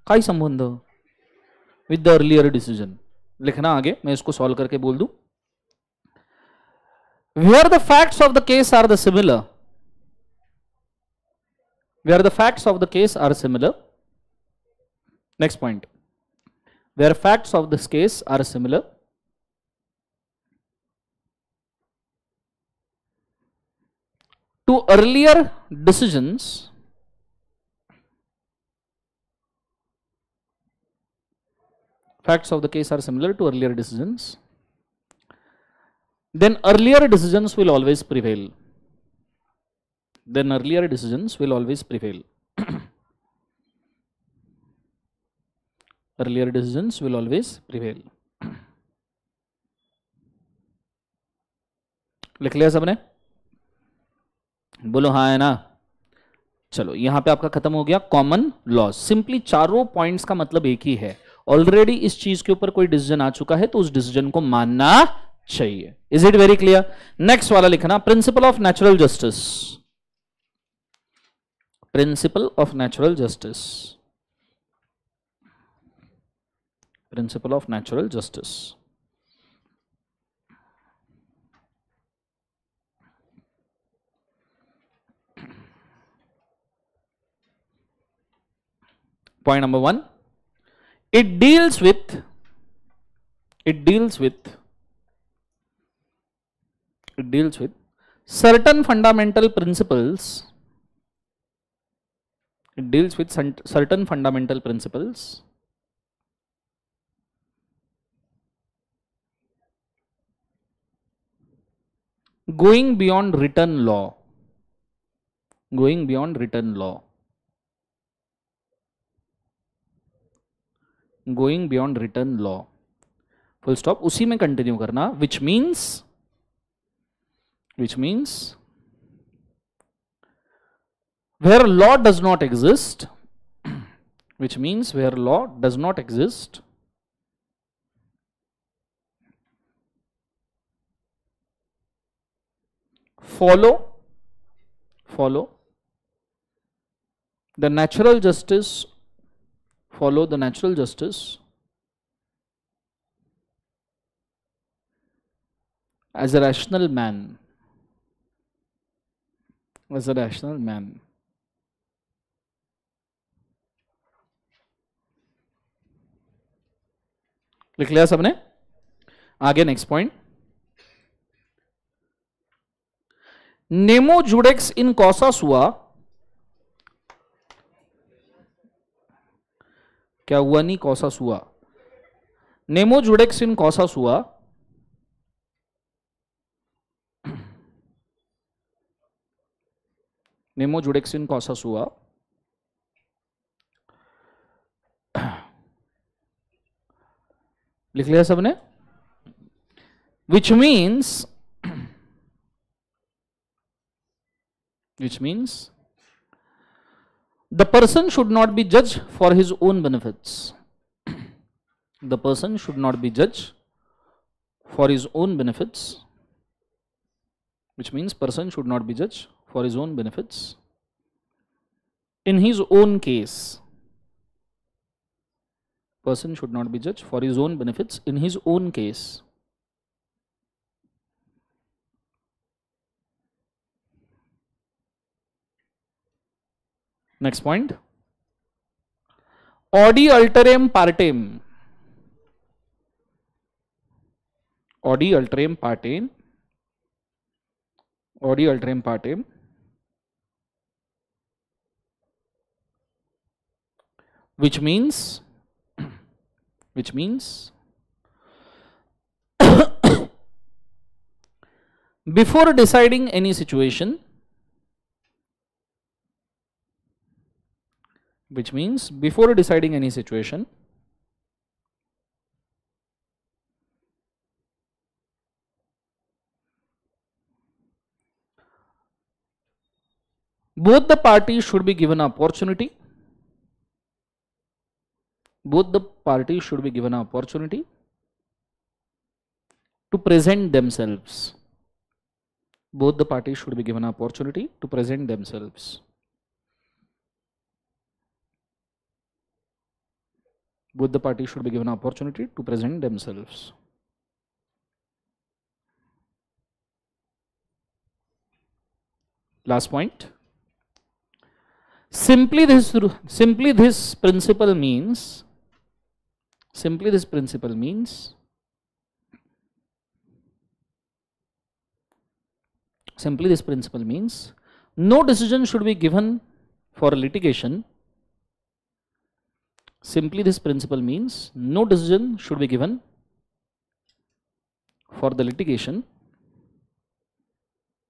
का ही संबंध विद द अर्लियर डिसीजन लिखना आगे मैं इसको सॉल्व करके बोल दूं where the facts of the case are the similar are the facts of the case are similar next point where facts of this case are similar. To earlier decisions, facts of the case are similar to earlier decisions, then earlier decisions will always prevail. Then earlier decisions will always prevail. earlier decisions will always prevail लिख लिया सबने बोलो हाँ है ना चलो यहां पे आपका खत्म हो गया कॉमन लॉस सिंपली चारों पॉइंट्स का मतलब एक ही है ऑलरेडी इस चीज के ऊपर कोई डिसीजन आ चुका है तो उस डिसीजन को मानना चाहिए is it very clear next वाला लिखना principle of natural justice principle of natural justice principle of natural justice. Point number one, it deals with, it deals with, it deals with certain fundamental principles, it deals with certain fundamental principles going beyond written law going beyond written law going beyond written law Full stop. Usi में continue karna, which means, which means, where law does not exist which means where law does not exist follow follow the natural justice follow the natural justice as a rational man as a rational man लिख लिया सबने आगे next point नेमोजुडेक्स इन कौसा हुआ क्या हुआ नहीं कॉसास हुआ नेमोजुडेक्स इन कॉसास हुआ नेमोजुडेक्स इन कौसा हुआ लिख लिया सबने which means which means the person should not be judged for his own benefits. the person should not be judged for his own benefits, which means person should not be judged for his own benefits. In his own case, person should not be judged for his own benefits in his own case. Next point. Audi alterem partem. Audi alterem partem. Audi alterem partem. Which means, which means, before deciding any situation, which means before deciding any situation both the parties should be given opportunity both the parties should be given opportunity to present themselves both the parties should be given opportunity to present themselves both the parties should be given opportunity to present themselves. Last point. Simply this, simply this principle means, simply this principle means, simply this principle means, no decision should be given for litigation Simply this principle means no decision should be given for the litigation.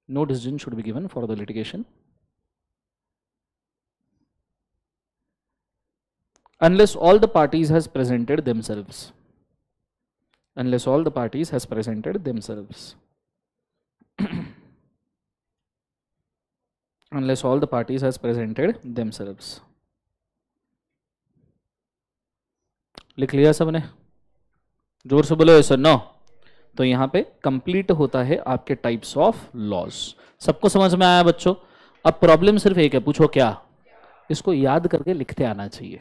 No decision should be given for the litigation unless all the parties has presented themselves. Unless all the parties has presented themselves. unless all the parties has presented themselves. लिख लिया सबने जोर से बोलो sir no तो यहां पे complete होता है आपके टाइप्स ऑफ लॉज सबको समझ में आया बच्चों अब प्रॉब्लम सिर्फ एक है पूछो क्या इसको याद करके लिखते आना चाहिए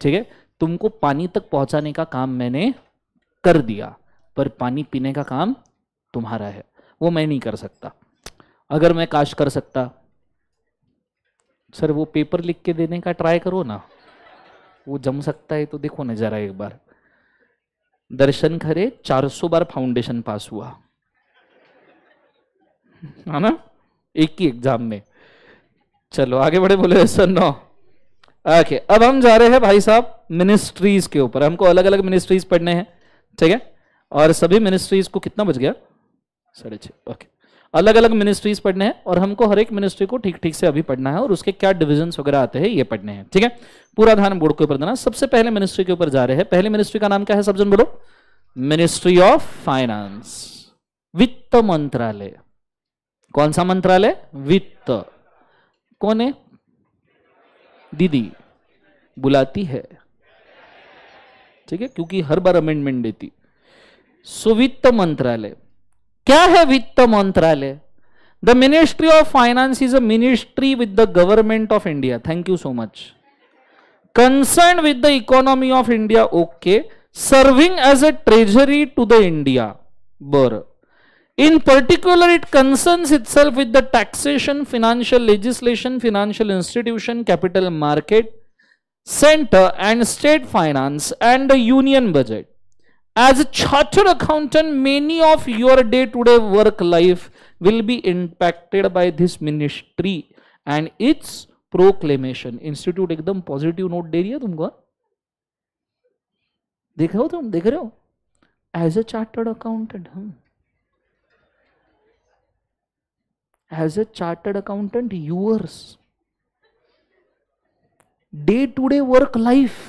ठीक है तुमको पानी तक पहुंचाने का काम मैंने कर दिया पर पानी पीने का काम तुम्हारा है वो मैं नहीं कर सकता अगर मैं काश कर सकता सर वो पेपर लिख के देने का ट्राई करो ना वो जम सकता है तो देखो ना जरा एक बार दर्शन खरे 400 बार फाउंडेशन पास हुआ है हाँ ना एक ही एग्जाम में चलो आगे बढ़े बोले सर नो ओके अब हम जा रहे हैं भाई साहब मिनिस्ट्रीज के ऊपर हमको अलग अलग मिनिस्ट्रीज पढ़ने हैं ठीक है और सभी मिनिस्ट्रीज को कितना बज गया साढ़े छः ओके अलग अलग मिनिस्ट्रीज पढ़ने हैं और हमको हर एक मिनिस्ट्री को ठीक ठीक से अभी पढ़ना है और उसके क्या डिविजन वगैरह आते हैं ये पढ़ने हैं ठीक है पूरा ध्यान बोर्ड के ऊपर देना सबसे पहले मिनिस्ट्री के ऊपर जा रहे हैं पहले मिनिस्ट्री का नाम क्या है सब जन बोलो मिनिस्ट्री ऑफ फाइनेंस वित्त मंत्रालय कौन सा मंत्रालय वित्त कौन है दीदी बुलाती है ठीक है क्योंकि हर बार अमेंडमेंट देती सुवित्त मंत्रालय the Ministry of Finance? The ministry of Finance is a ministry with the Government of India thank you so much concerned with the economy of India, okay, serving as a treasury to the India, In particular, it concerns itself with the taxation, financial legislation, financial institution, capital market, center and state finance and the union budget. As a chartered accountant, many of your day-to-day work life will be impacted by this ministry and its proclamation. Institute एकदम positive note दे रही देख रहे हो तुम? देख रहे हो? As a chartered accountant, हम hmm. as a chartered accountant, yours day to -day work life.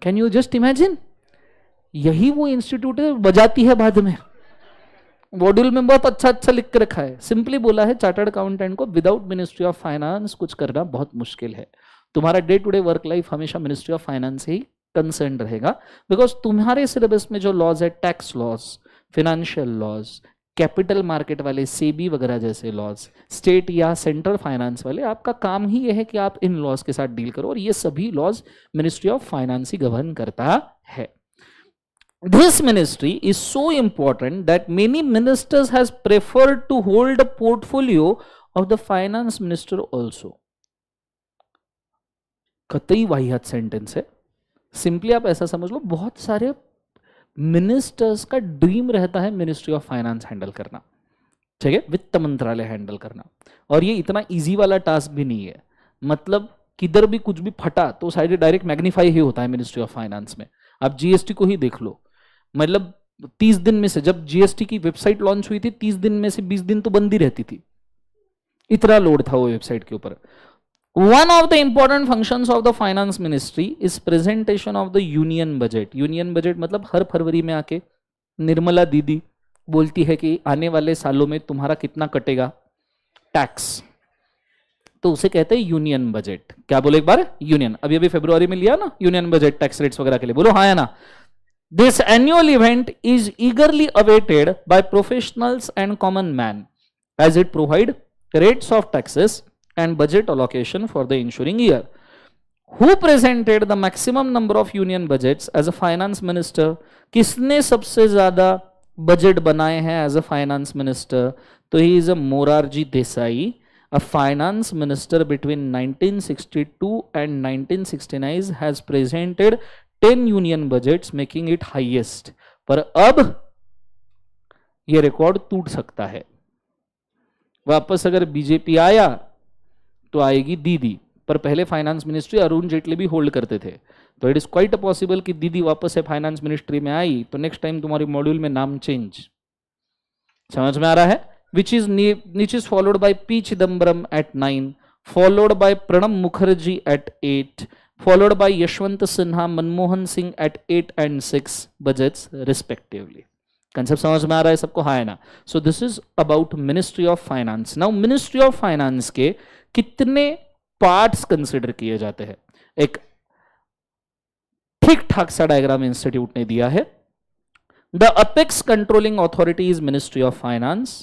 Can you just imagine? यही वो इंस्टीट्यूट है बजाती है बाद में मॉड्यूल में बहुत अच्छा अच्छा लिख के रखा है सिंपली बोला है चार्टर्ड अकाउंटेंट को विदाउट मिनिस्ट्री ऑफ फाइनेंस कुछ करना बहुत मुश्किल है तुम्हारा day to day work life हमेशा मिनिस्ट्री ऑफ फाइनेंस ही कंसर्न रहेगा बिकॉज तुम्हारे सिलेबस में जो लॉज है tax laws financial laws capital market वाले सेबी वगैरह जैसे लॉज स्टेट या सेंट्रल फाइनेंस वाले आपका काम ही यह है कि आप इन लॉज के साथ डील करो और ये सभी लॉज मिनिस्ट्री ऑफ फाइनेंस ही गवर्न करता है this ministry is so important that many ministers has preferred to hold a portfolio of the finance minister also कतई वाहियात सेंटेंस है सिंपली आप ऐसा समझ लो बहुत सारे मिनिस्टर्स का ड्रीम रहता है मिनिस्ट्री ऑफ फाइनेंस हैंडल करना ठीक है वित्त मंत्रालय हैंडल करना और ये इतना इजी वाला टास्क भी नहीं है मतलब किधर भी कुछ भी फटा तो साइड डायरेक्ट मैग्नीफाई ही होता है मिनिस्ट्री ऑफ फाइनेंस में आप जीएसटी को ही देख लो मतलब तीस दिन में से जब जीएसटी की वेबसाइट लॉन्च हुई थी तीस दिन में से बीस दिन तो बंदी रहती थी इतना लोड था वो वेबसाइट के ऊपर one of the important functions of the finance ministry is presentation of the union budget union budget मतलब हर फरवरी में आके निर्मला दीदी बोलती है कि आने वाले सालों में तुम्हारा कितना कटेगा टैक्स तो उसे कहते हैं यूनियन बजट क्या बोले एक बार यूनियन अभी अभी फेब्रुआरी में लिया ना यूनियन बजट टैक्स रेट्स वगैरह के लिए बोलो हाँ या ना This annual event is eagerly awaited by professionals and common man as it provides rates of taxes and budget allocation for the ensuing year. Who presented the maximum number of union budgets as a finance minister? किसने सबसे ज़्यादा budget बनाए हैं as a finance minister? तो he is a Morarji Desai, a finance minister between 1962 and 1969 has presented ten union budget making it highest पर अब यह record टूट सकता है वापस अगर बीजेपी आया तो आएगी दीदी पर पहले फाइनेंस मिनिस्ट्री अरुण जेटली भी होल्ड करते थे तो इट इज़ क्वाइट पॉसिबल कि दीदी वापस से फाइनेंस मिनिस्ट्री में आई तो नेक्स्ट टाइम तुम्हारे मॉड्यूल में नाम चेंज समझ में आ रहा है which is which is followed by P Chidambaram at nine followed by Pranab Mukherjee at eight followed by Yashwant Sinha, Manmohan Singh at eight and six budgets respectively. Concept समझ में आ रहा है सबको हाँ है ना so this is about Ministry of Finance now Ministry of Finance के कितने पार्ट्स कंसिडर किए जाते हैं एक ठीक ठाक सा डायग्राम इंस्टीट्यूट ने दिया है the apex controlling authority is Ministry of Finance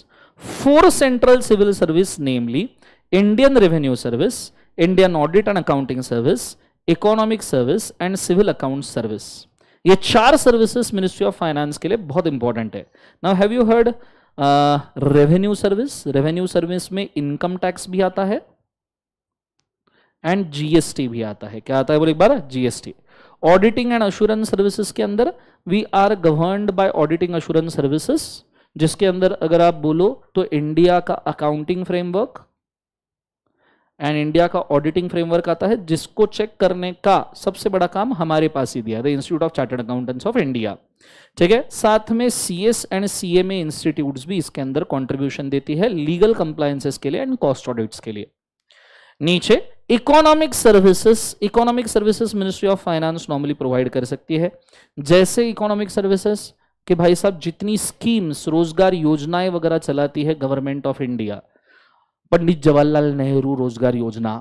four central civil service namely Indian Revenue Service Indian Audit and Accounting Service Economic Service and Civil Account Service ये चार सर्विसेज मिनिस्ट्री ऑफ फाइनेंस के लिए बहुत important है now have you heard revenue service revenue service में income tax भी आता है एंड जीएसटी भी आता है क्या आता है बोले एक बार GST auditing and assurance services के अंदर we are govern by auditing assurance services जिसके अंदर अगर आप बोलो तो इंडिया का अकाउंटिंग फ्रेमवर्क एंड इंडिया का ऑडिटिंग फ्रेमवर्क आता है जिसको चेक करने का सबसे बड़ा काम हमारे पास ही दिया था Institute of Chartered accountants of India ठीक है साथ में C S and C M A institute भी इसके अंदर कॉन्ट्रीब्यूशन देती है लीगल कंप्लायसेस के लिए एंड कॉस्ट ऑडिट्स के लिए नीचे economic services economic services Ministry of Finance normally provide कर सकती है जैसे इकोनॉमिक सर्विसेज के भाई साहब जितनी स्कीम्स रोजगार योजनाएं वगैरह चलाती है Government of India Pandit Jawaharlal Nehru रोजगार योजना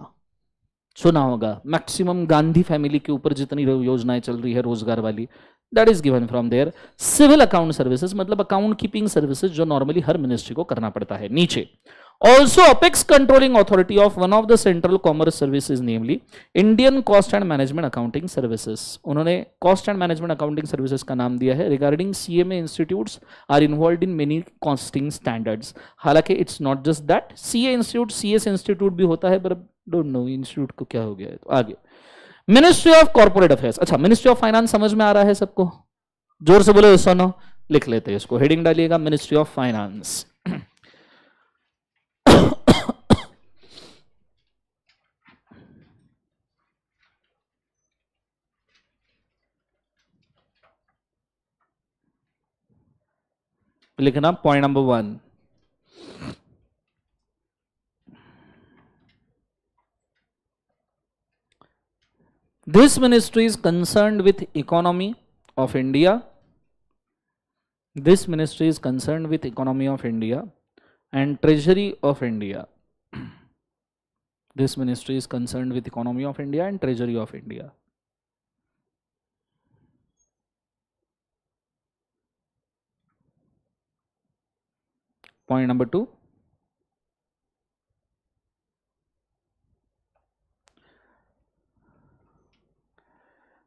सुना होगा मैक्सिमम गांधी फैमिली के ऊपर जितनी योजनाएं चल रही है रोजगार वाली that is given from their civil account services मतलब अकाउंट कीपिंग सर्विसेज जो नॉर्मली हर मिनिस्ट्री को करना पड़ता है नीचे also apex controlling authority of one of the central commerce services namely indian cost and management accounting services उन्होंने cost and management accounting services का नाम दिया है regarding cma institutes are involved in many costing standards हालांकि it's not just that ca institute cs institute भी होता है पर don't know institute को क्या हो गया है तो आगे मिनिस्ट्री ऑफ कॉर्पोरेट अफेयर्स अच्छा मिनिस्ट्री ऑफ फाइनेंस समझ में आ रहा है सबको जोर से बोले सुनो लिख लेते हैं इसको हेडिंग डालिएगा मिनिस्ट्री ऑफ फाइनेंस लिखना point number one this ministry is concern with economy of India this ministry is concern with economy of India and treasury of India this ministry is concern with economy of India and treasury of India Point number two.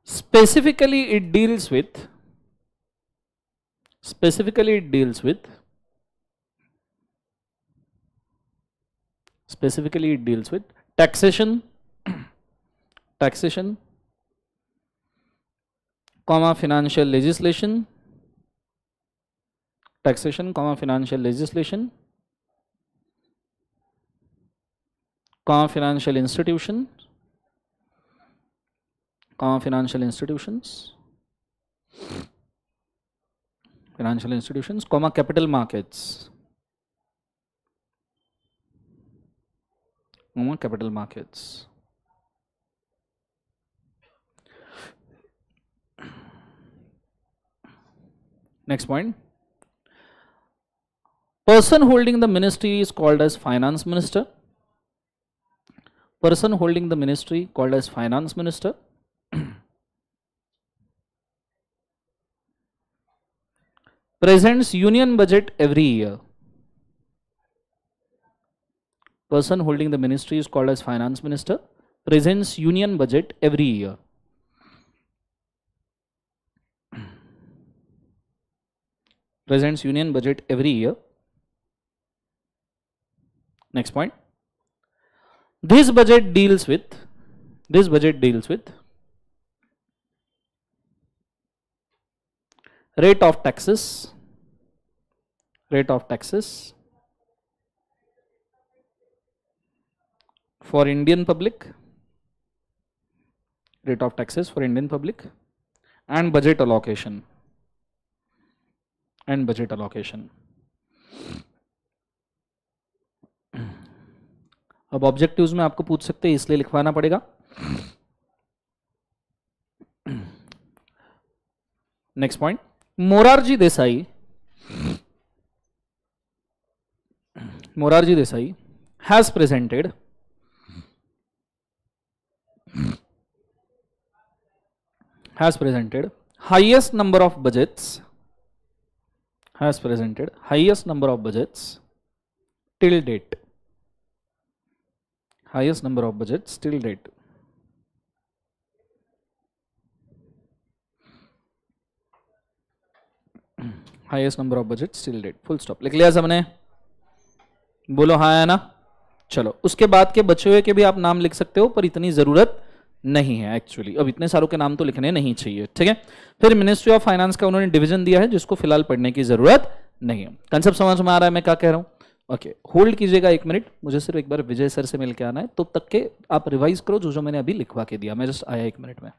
Specifically, it deals with, specifically it deals with, specifically it deals with taxation, taxation, comma financial legislation, taxation comma financial legislation comma financial institution comma financial institutions financial institutions comma capital markets comma capital markets next point person holding the ministry is called as finance minister person holding the ministry called as finance minister presents union budget every year person holding the ministry is called as finance minister presents union budget every year presents union budget every year Next point. This budget deals with, this budget deals with rate of taxes, rate of taxes for Indian public, rate of taxes for Indian public and budget allocation and budget allocation. अब objective में आपको पूछ सकते हैं इसलिए लिखवाना पड़ेगा next point Morarji Desai Morarji Desai has presented has presented highest number of budgets has presented highest number of budgets till date highest number of budgets till date highest number of budgets till date full stop लिख लिया सबने बोलो हाँ है ना चलो उसके बाद के बचे हुए के भी आप नाम लिख सकते हो पर इतनी ज़रूरत नहीं है एक्चुअली अब इतने सारों के नाम तो लिखने नहीं चाहिए ठीक है फिर मिनिस्ट्री ऑफ फाइनेंस का उन्होंने डिवीजन दिया है जिसको फिलहाल पढ़ने की ज़रूरत नहीं है कंसेप्ट समझ में आ रहा है मैं क्या कह रहा हूं ओके होल्ड कीजिएगा एक मिनट मुझे सिर्फ एक बार विजय सर से मिल के आना है तब तो तक के आप रिवाइज करो जो जो मैंने अभी लिखवा के दिया मैं जस्ट आया एक मिनट में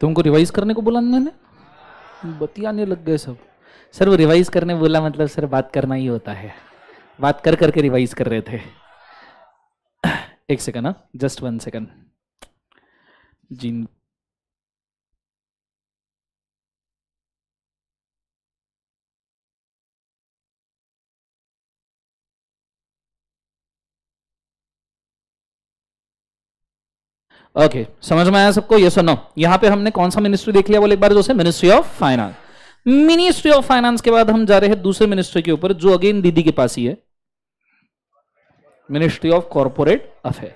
तुमको रिवाइज करने को बोला मैंने बतियाने लग गए सब सर वो रिवाइज करने बोला मतलब सर बात करना ही होता है बात कर करके रिवाइज कर रहे थे एक सेकंड ना जस्ट वन सेकंड जिन ओके समझ में आया सबको ये सुनो यहां पे हमने कौन सा मिनिस्ट्री देख लिया बोले एक बार जो Ministry of Finance Ministry of Finance के बाद हम जा रहे हैं दूसरे मिनिस्ट्री के ऊपर जो अगेन दीदी के पास ही है मिनिस्ट्री ऑफ कॉरपोरेट अफेयर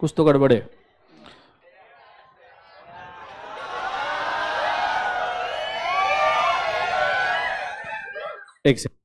कुछ तो गड़बड़े एक second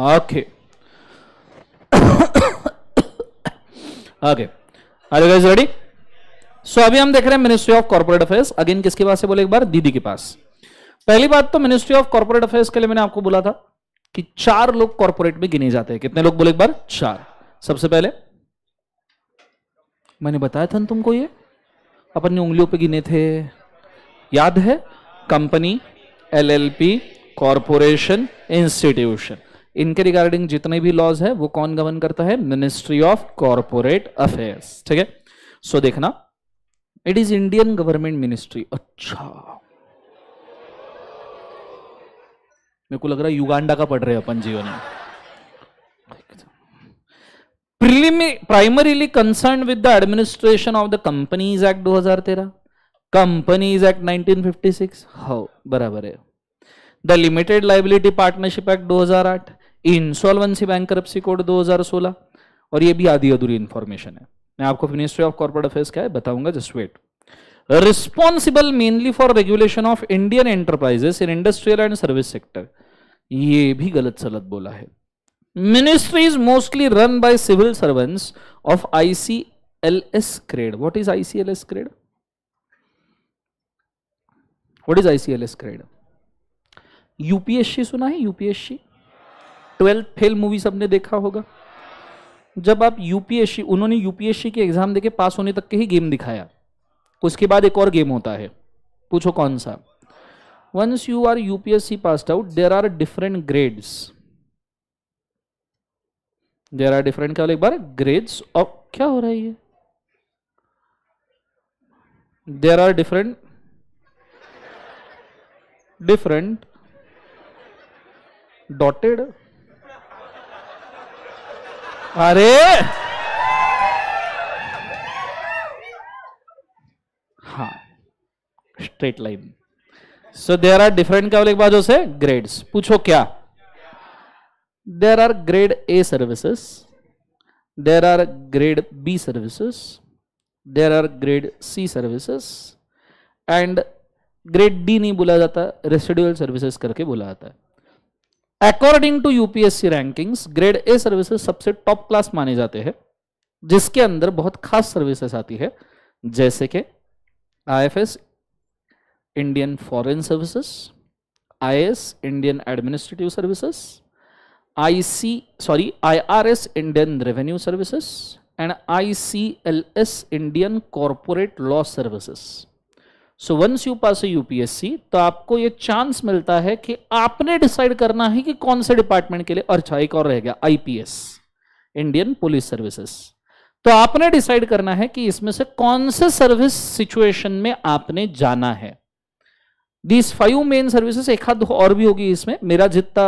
okay okay are you guys so अभी हम देख रहे हैं Ministry of corporate Affairs again किसके पास से बोले एक बार दीदी के पास पहली बात तो मिनिस्ट्री ऑफ कॉर्पोरेट अफेयर्स के लिए मैंने आपको बोला था कि चार लोग कॉर्पोरेट में गिने जाते हैं कितने लोग बोले एक बार चार सबसे पहले मैंने बताया था ना तुमको ये अपन ने उंगलियों पे गिने थे याद है कंपनी एलएलपी कॉरपोरेशन इंस्टीट्यूशन इनके रिगार्डिंग जितने भी लॉज है वो कौन गवर्न करता है मिनिस्ट्री ऑफ कॉरपोरेट अफेयर्स ठीक है सो देखना it is Indian government ministry अच्छा मेरे को लग रहा है युगांडा का पढ़ रहे अपन जीवन में primarily concern with the administration of the Companies Act 2013 हजार तेरह Companies Act nineteen fifty six हो बराबर है the Limited Liability Partnership Act 2008 insolvency bankruptcy code 2016 और ये भी आधी अधूरी इंफॉर्मेशन है मैं आपको मिनिस्ट्री ऑफ कॉर्पोरेट अफेयर्स क्या है बताऊंगा just wait responsible mainly for regulation of Indian enterprises in industrial and service sector ये भी गलत सलत बोला है ministry is mostly run by civil servants of आईसीएलएस crate what is आईसीएलएस crate what is आईसीएलएस crate UPSC सुना है यूपीएससी ट्वेल्थ फेल मूवी सबने देखा होगा जब आप यूपीएससी उन्होंने यूपीएससी के एग्जाम देके पास होने तक के ही गेम दिखाया उसके बाद एक और गेम होता है पूछो कौन सा once you are UPSC pass out there are different grades there are different क्या एक बार ग्रेड्स और क्या हो रहा है ये there are different different dotted अरे हाँ straight line so there are different क्या बोले बाजू से ग्रेड्स पूछो क्या there are grade A services there are grade B services there are grade C services and grade D नहीं बोला जाता रेसिडुअल सर्विसेस करके बोला जाता है according to UPSC rankings grade A services सबसे टॉप क्लास माने जाते हैं जिसके अंदर बहुत खास सर्विसेस आती है जैसे कि IFS Indian Foreign Services IAS Indian Administrative Services IC sorry IRS Indian Revenue Services and ICLS Indian Corporate Law Services so once you pass UPSC तो आपको ये चांस मिलता है कि आपने डिसाइड करना है कि कौन से डिपार्टमेंट के लिए अच्छा एक और रह गया आईपीएस इंडियन पुलिस सर्विसेस तो आपने डिसाइड करना है कि इसमें से कौन से सर्विस सिचुएशन में आपने जाना है दीज फाइव मेन सर्विसेस एक हाथ और भी होगी इसमें मेरा जितना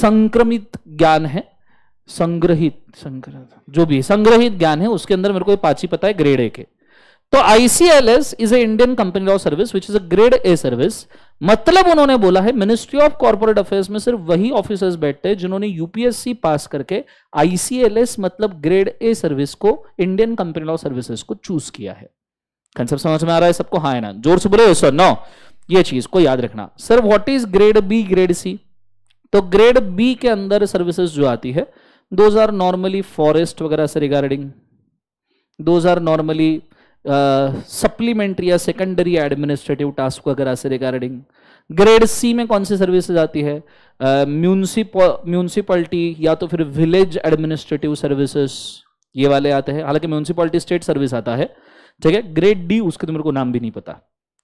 संक्रमित ज्ञान है संग्रहित संग्रह जो भी संग्रहित ज्ञान है उसके अंदर मेरे को पाची पता है ग्रेड ए के तो ICLS is a Indian Company Law Service which is a grade A service मतलब उन्होंने बोला है मिनिस्ट्री ऑफ कॉर्पोरेट अफेयर्स में सिर्फ वही ऑफिसर्स बैठते हैं जिन्होंने यूपीएससी पास करके आईसीएलएस मतलब ग्रेड ए सर्विस को इंडियन कंपनी लॉ सर्विसेज को चूज किया है कंसेप्ट समझ में आ रहा है सबको हाँ ना जोर से बोले सर नो ये चीज को याद रखना sir what is grade B grade C तो ग्रेड बी के अंदर सर्विसेज जो आती है दोज आर नॉर्मली फॉरेस्ट वगैरह से regarding those are normally supplementary या सेकेंडरी एडमिनिस्ट्रेटिव टास्क वगैरह से रिगार्डिंग ग्रेड सी में कौन सी सर्विसेज आती है म्यूनसिपलिटी uh, या तो फिर विलेज एडमिनिस्ट्रेटिव सर्विसेज ये वाले आते हैं हालांकि म्यूनसिपलिटी स्टेट सर्विस आता है ठीक है ग्रेड डी उसके तो मेरे को नाम भी नहीं पता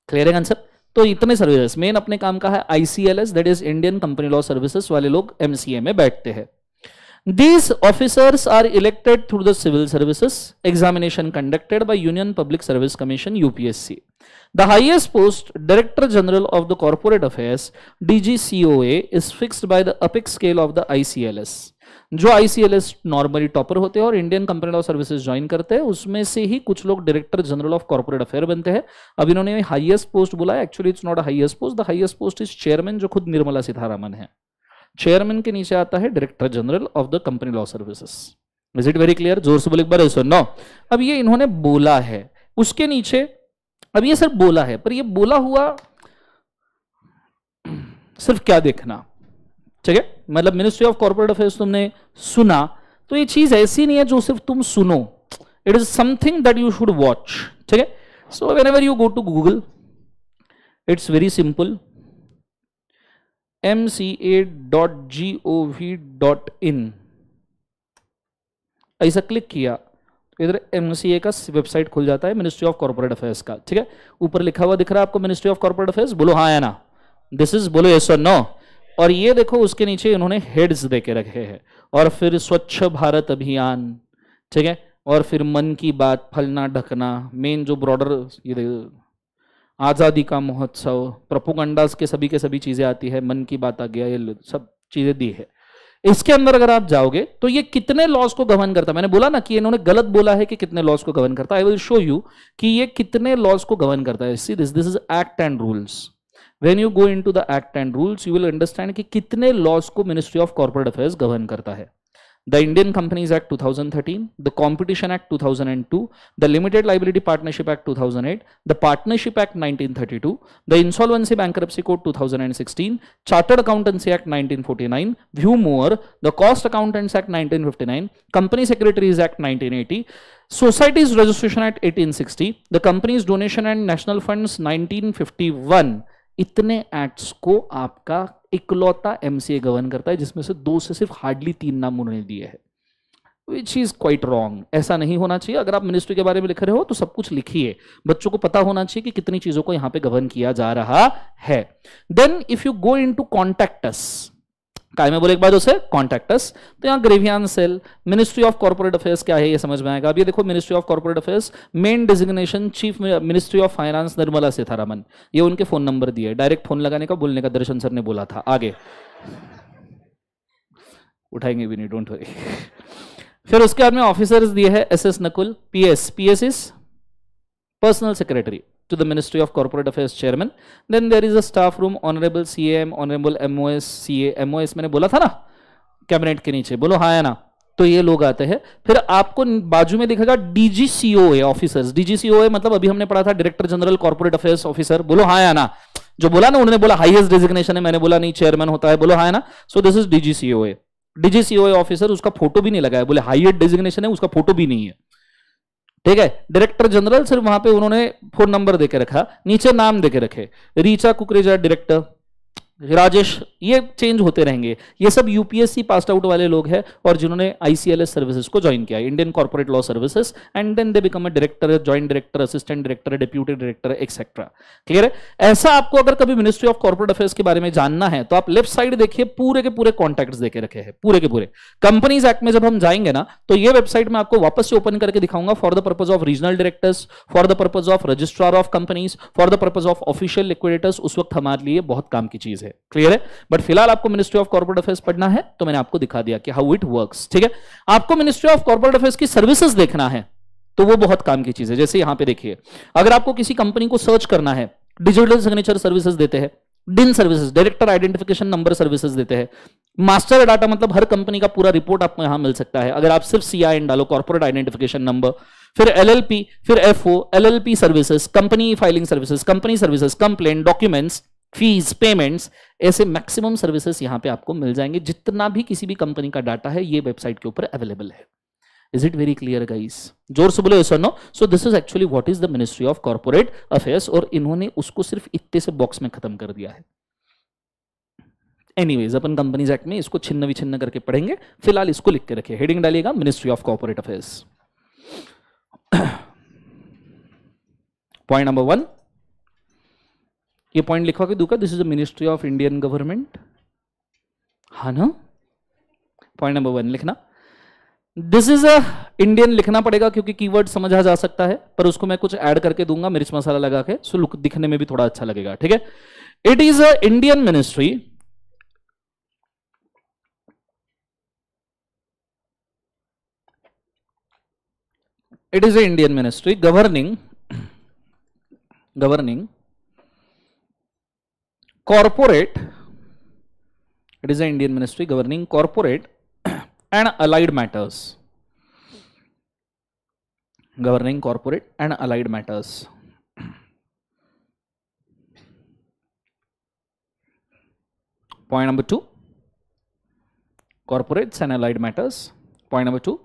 क्लियर है आंसर तो इतने सर्विसेज मेन अपने काम का है ICLS that is Indian Company Law Services वाले लोग एमसीए में बैठते हैं These officers are elected through the civil services examination conducted by Union Public Service Commission UPSC. The highest post, Director General of the Corporate Affairs DGCOA, is fixed by the apex scale of the ICLS. जो ICLS normally topper होते हैं और Indian Company Law Services join करते हैं उसमें से ही कुछ लोग director general of corporate affair बनते हैं अब इन्होंने हाईएस्ट पोस्ट बोला actually it's not highest post the highest post is chairman जो खुद निर्मला सीतारामन है चेयरमैन के नीचे आता है director general of the company law services is it very clear जोर से बोले एक बार सुनो अब ये इन्होंने बोला है उसके नीचे अब ये सिर्फ बोला है पर ये बोला हुआ सिर्फ क्या देखना ठीक है मतलब मिनिस्ट्री ऑफ कॉर्पोरेट अफेयर्स तुमने सुना तो ये चीज ऐसी नहीं है जो सिर्फ तुम सुनो it is something that you should watch ठीक है so when you go to Google it's very simple M C A dot G O V dot I N click किया तो इधर एमसीए का वेबसाइट खुल जाता है मिनिस्ट्री ऑफ कॉर्पोरेट अफेयर्स का ठीक है ऊपर लिखा हुआ दिख रहा है आपको मिनिस्ट्री ऑफ कॉर्पोरेट अफेयर्स बोलो हाँ या ना दिस इज बोलो यस और नो और ये देखो उसके नीचे इन्होंने हेड्स दे के रखे हैं और फिर स्वच्छ भारत अभियान ठीक है और फिर मन की बात फलना ढकना मेन जो ब्रॉडर ये आज़ादी का महोत्सव प्रपोगंडास के सभी के सभी चीज़ें आती है मन की बात आ गया ये सब चीज़ें दी है इसके अंदर अगर आप जाओगे तो ये कितने लॉस को गवर्न करता है मैंने बोला ना कि इन्होंने गलत बोला है कि कितने लॉस को गवर्न करता है आई विल शो यू कि ये कितने लॉस को गवर्न करता है see this this is act and rules when you go into the act and rules you will understand कि कितने लॉस को Ministry of corporate Affairs govern करता है the Indian Companies Act 2013, the Competition Act 2002, the Limited Liability Partnership Act 2008, the Partnership Act 1932, the Insolvency Bankruptcy Code 2016, Chartered Accountancy Act 1949, View More, the Cost Accountants Act 1959, Company Secretaries Act 1980, Societies Registration Act 1860, the Companies Donation and National Funds 1951, इतने acts को आपका इकलौता M govern करता है जिसमें से दो से सिर्फ हार्डली तीन नाम उन्होंने दिए हैं विच इज़ क्वाइट रॉन्ग ऐसा नहीं होना चाहिए अगर आप मिनिस्ट्री के बारे में लिख रहे हो तो सब कुछ लिखिए बच्चों को पता होना चाहिए कि कितनी चीज़ों को यहाँ पे गवर्न किया जा रहा है then if you go into contacts कायमे बोले एक बार उसे कॉन्टैक्ट तो यहाँ ग्रेवियान cell ministry of corporate affairs क्या है ये समझ में आएगा अब ये देखो ministry of corporate affairs main designation chief ministry of finance Nirmala Sitharaman ये उनके फोन नंबर दिए डायरेक्ट फोन लगाने का बोलने का दर्शन सर ने बोला था आगे उठाएंगे भी नहीं डोंट वरी फिर उसके बाद में ऑफिसर्स दिए है S S Nakul PS S is personal secretary to the Ministry of Corporate Affairs Chairman. Then there is a staff room, Honorable CAM, Honorable MOS, CA, MOS मैंने बोला था ना कैबिनेट के नीचे बोलो हाँ या ना तो ये लोग आते हैं फिर आपको बाजू में दिखेगा डीजीसीओ है ऑफिसर्स डीजीसीओ मतलब अभी हमने पढ़ा था director general corporate affairs officer बोलो हाँ या ना जो बोला ना उन्होंने बोला हाईएस्ट डेजिग्नेशन है मैंने बोला नहीं चेयरमैन होता है बोलो हाँ ना सो दिस इज डीजीसीओ है डीजीसीओ ऑफिसर उसका फोटो भी नहीं लगाया बोले हाईएस्ट डेजिग्नेशन है उसका फोटो भी नहीं है ठीक है डायरेक्टर जनरल सिर्फ वहां पे उन्होंने फोन नंबर देके रखा नीचे नाम देके रखे रीचा कुकरेजा डायरेक्टर राजेश ये चेंज होते रहेंगे ये सब यूपीएससी पास आउट वाले लोग हैं और जिन्होंने आईसीएलएस सर्विसेज को ज्वाइन किया Indian corporate law services and then they become a director joint director assistant director deputy director etcetera clear है ऐसा आपको अगर कभी मिनिस्ट्री ऑफ कॉर्पोरेट अफेयर्स के बारे में जानना है तो आप लेफ्ट साइड देखिए पूरे के पूरे कॉन्टैक्ट देखे रखे हैं पूरे के पूरे कंपनीज एक्ट में जब हम जाएंगे ना तो ये वेबसाइट में आपको वापस से ओपन करके दिखाऊंगा for the purpose of regional directors for the purpose of registrar of companies for the purpose of official liquidators उस वक्त हमारे लिए बहुत काम की चीज है है क्लियर है बट फिलहाल आपको मिनिस्ट्री ऑफ कॉर्पोरेट अफेयर्स पढ़ना है तो मैंने आपको दिखा दिया कि हाउ इट वर्क्स ठीक है आपको मिनिस्ट्री ऑफ कॉर्पोरेट अफेयर्स की सर्विसेज देखना है तो वो बहुत काम की चीज है जैसे यहां पर देखिए अगर आपको किसी कंपनी को सर्च करना है डिजिटल सिग्नेचर सर्विसेज देते हैं DIN services director identification number services देते हैं मास्टर डाटा मतलब हर कंपनी का पूरा रिपोर्ट आपको यहां मिल सकता है अगर आप सिर्फ सी आई एन डालो कॉर्पोरेट आइडेंटिफिकेशन नंबर फिर एलएलपी फिर FO LLP services company filing services company services complain documents fees payments ऐसे मैक्सिमम सर्विसेज यहां पे आपको मिल जाएंगे जितना भी किसी भी कंपनी का डाटा है ये वेबसाइट के ऊपर अवेलेबल है is it very clear guys जोर से बोलो yes no so this is actually what is the ministry of corporate affairs और इन्होंने उसको सिर्फ इतने से बॉक्स में खत्म कर दिया है एनीवेज अपन कंपनीज एक्ट में इसको छिन्न विछिन्न करके पढ़ेंगे फिलहाल इसको लिख के रखिए हेडिंग डालिएगा ministry of corporate affairs point number one ये पॉइंट लिखवा के का this is the ministry of Indian government हा ना पॉइंट नंबर वन लिखना दिस इज अ इंडियन लिखना पड़ेगा क्योंकि कीवर्ड समझा जा सकता है पर उसको मैं कुछ ऐड करके दूंगा मिर्च मसाला लगा के सो लुक दिखने में भी थोड़ा अच्छा लगेगा ठीक है it is a Indian ministry it is a Indian ministry governing governing corporate, it is the Indian ministry governing corporate and allied matters. Governing corporate and allied matters. Point number two corporates and allied matters. Point number two.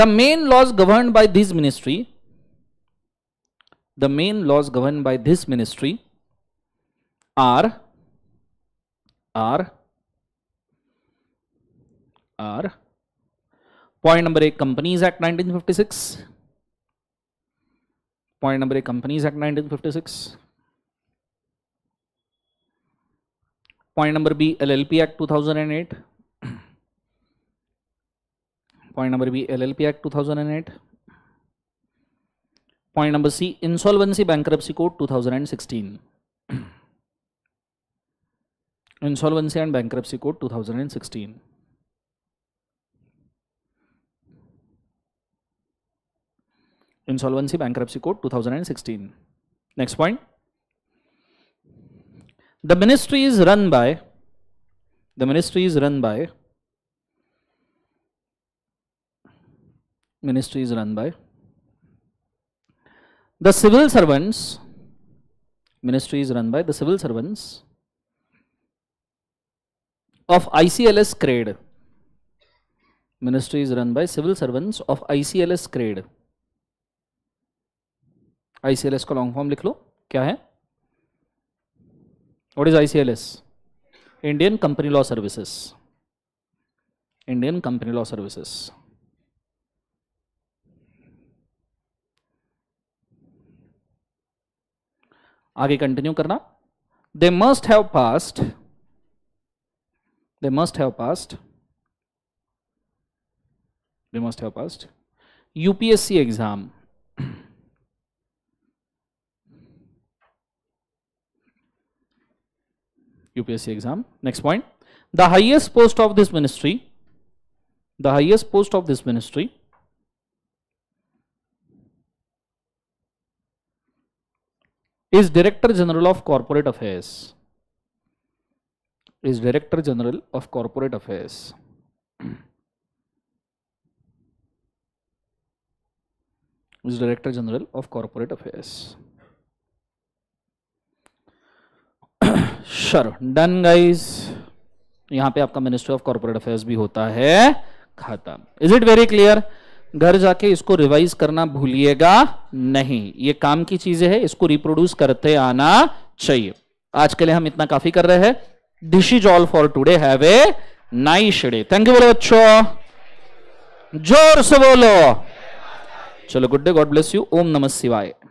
The main laws governed by this ministry the main laws governed by this ministry are are are point number A companies act 1956 point number A companies act 1956 point number b llp act 2008 point number b llp act 2008 Point number C, Insolvency Bankruptcy Code 2016. Insolvency and Bankruptcy Code 2016. Insolvency Bankruptcy Code 2016. Next point. The ministry is run by, the ministry is run by, ministry is run by The civil servants, ministry is run by the civil servants of ICLS grade. Ministry is run by civil servants of ICLS grade. ICLS का long form likh lo kya hai what is ICLS? Indian Company Law Services. Indian Company Law Services. आगे continue करना they must have passed they must have passed they must have passed UPSC exam UPSC exam next point the highest post of this ministry the highest post of this ministry is director general of corporate affairs is director general of corporate affairs is director general of corporate affairs sure done guys यहां पे आपका ministry of corporate affairs भी होता है खाता is it very clear घर जाके इसको रिवाइज करना भूलिएगा नहीं ये काम की चीजें है इसको रिप्रोड्यूस करते आना चाहिए आज के लिए हम इतना काफी कर रहे हैं this is all for today have a nice day thank you बोलो अच्छो जोर से बोलो चलो good day God bless you ओम नमः शिवाय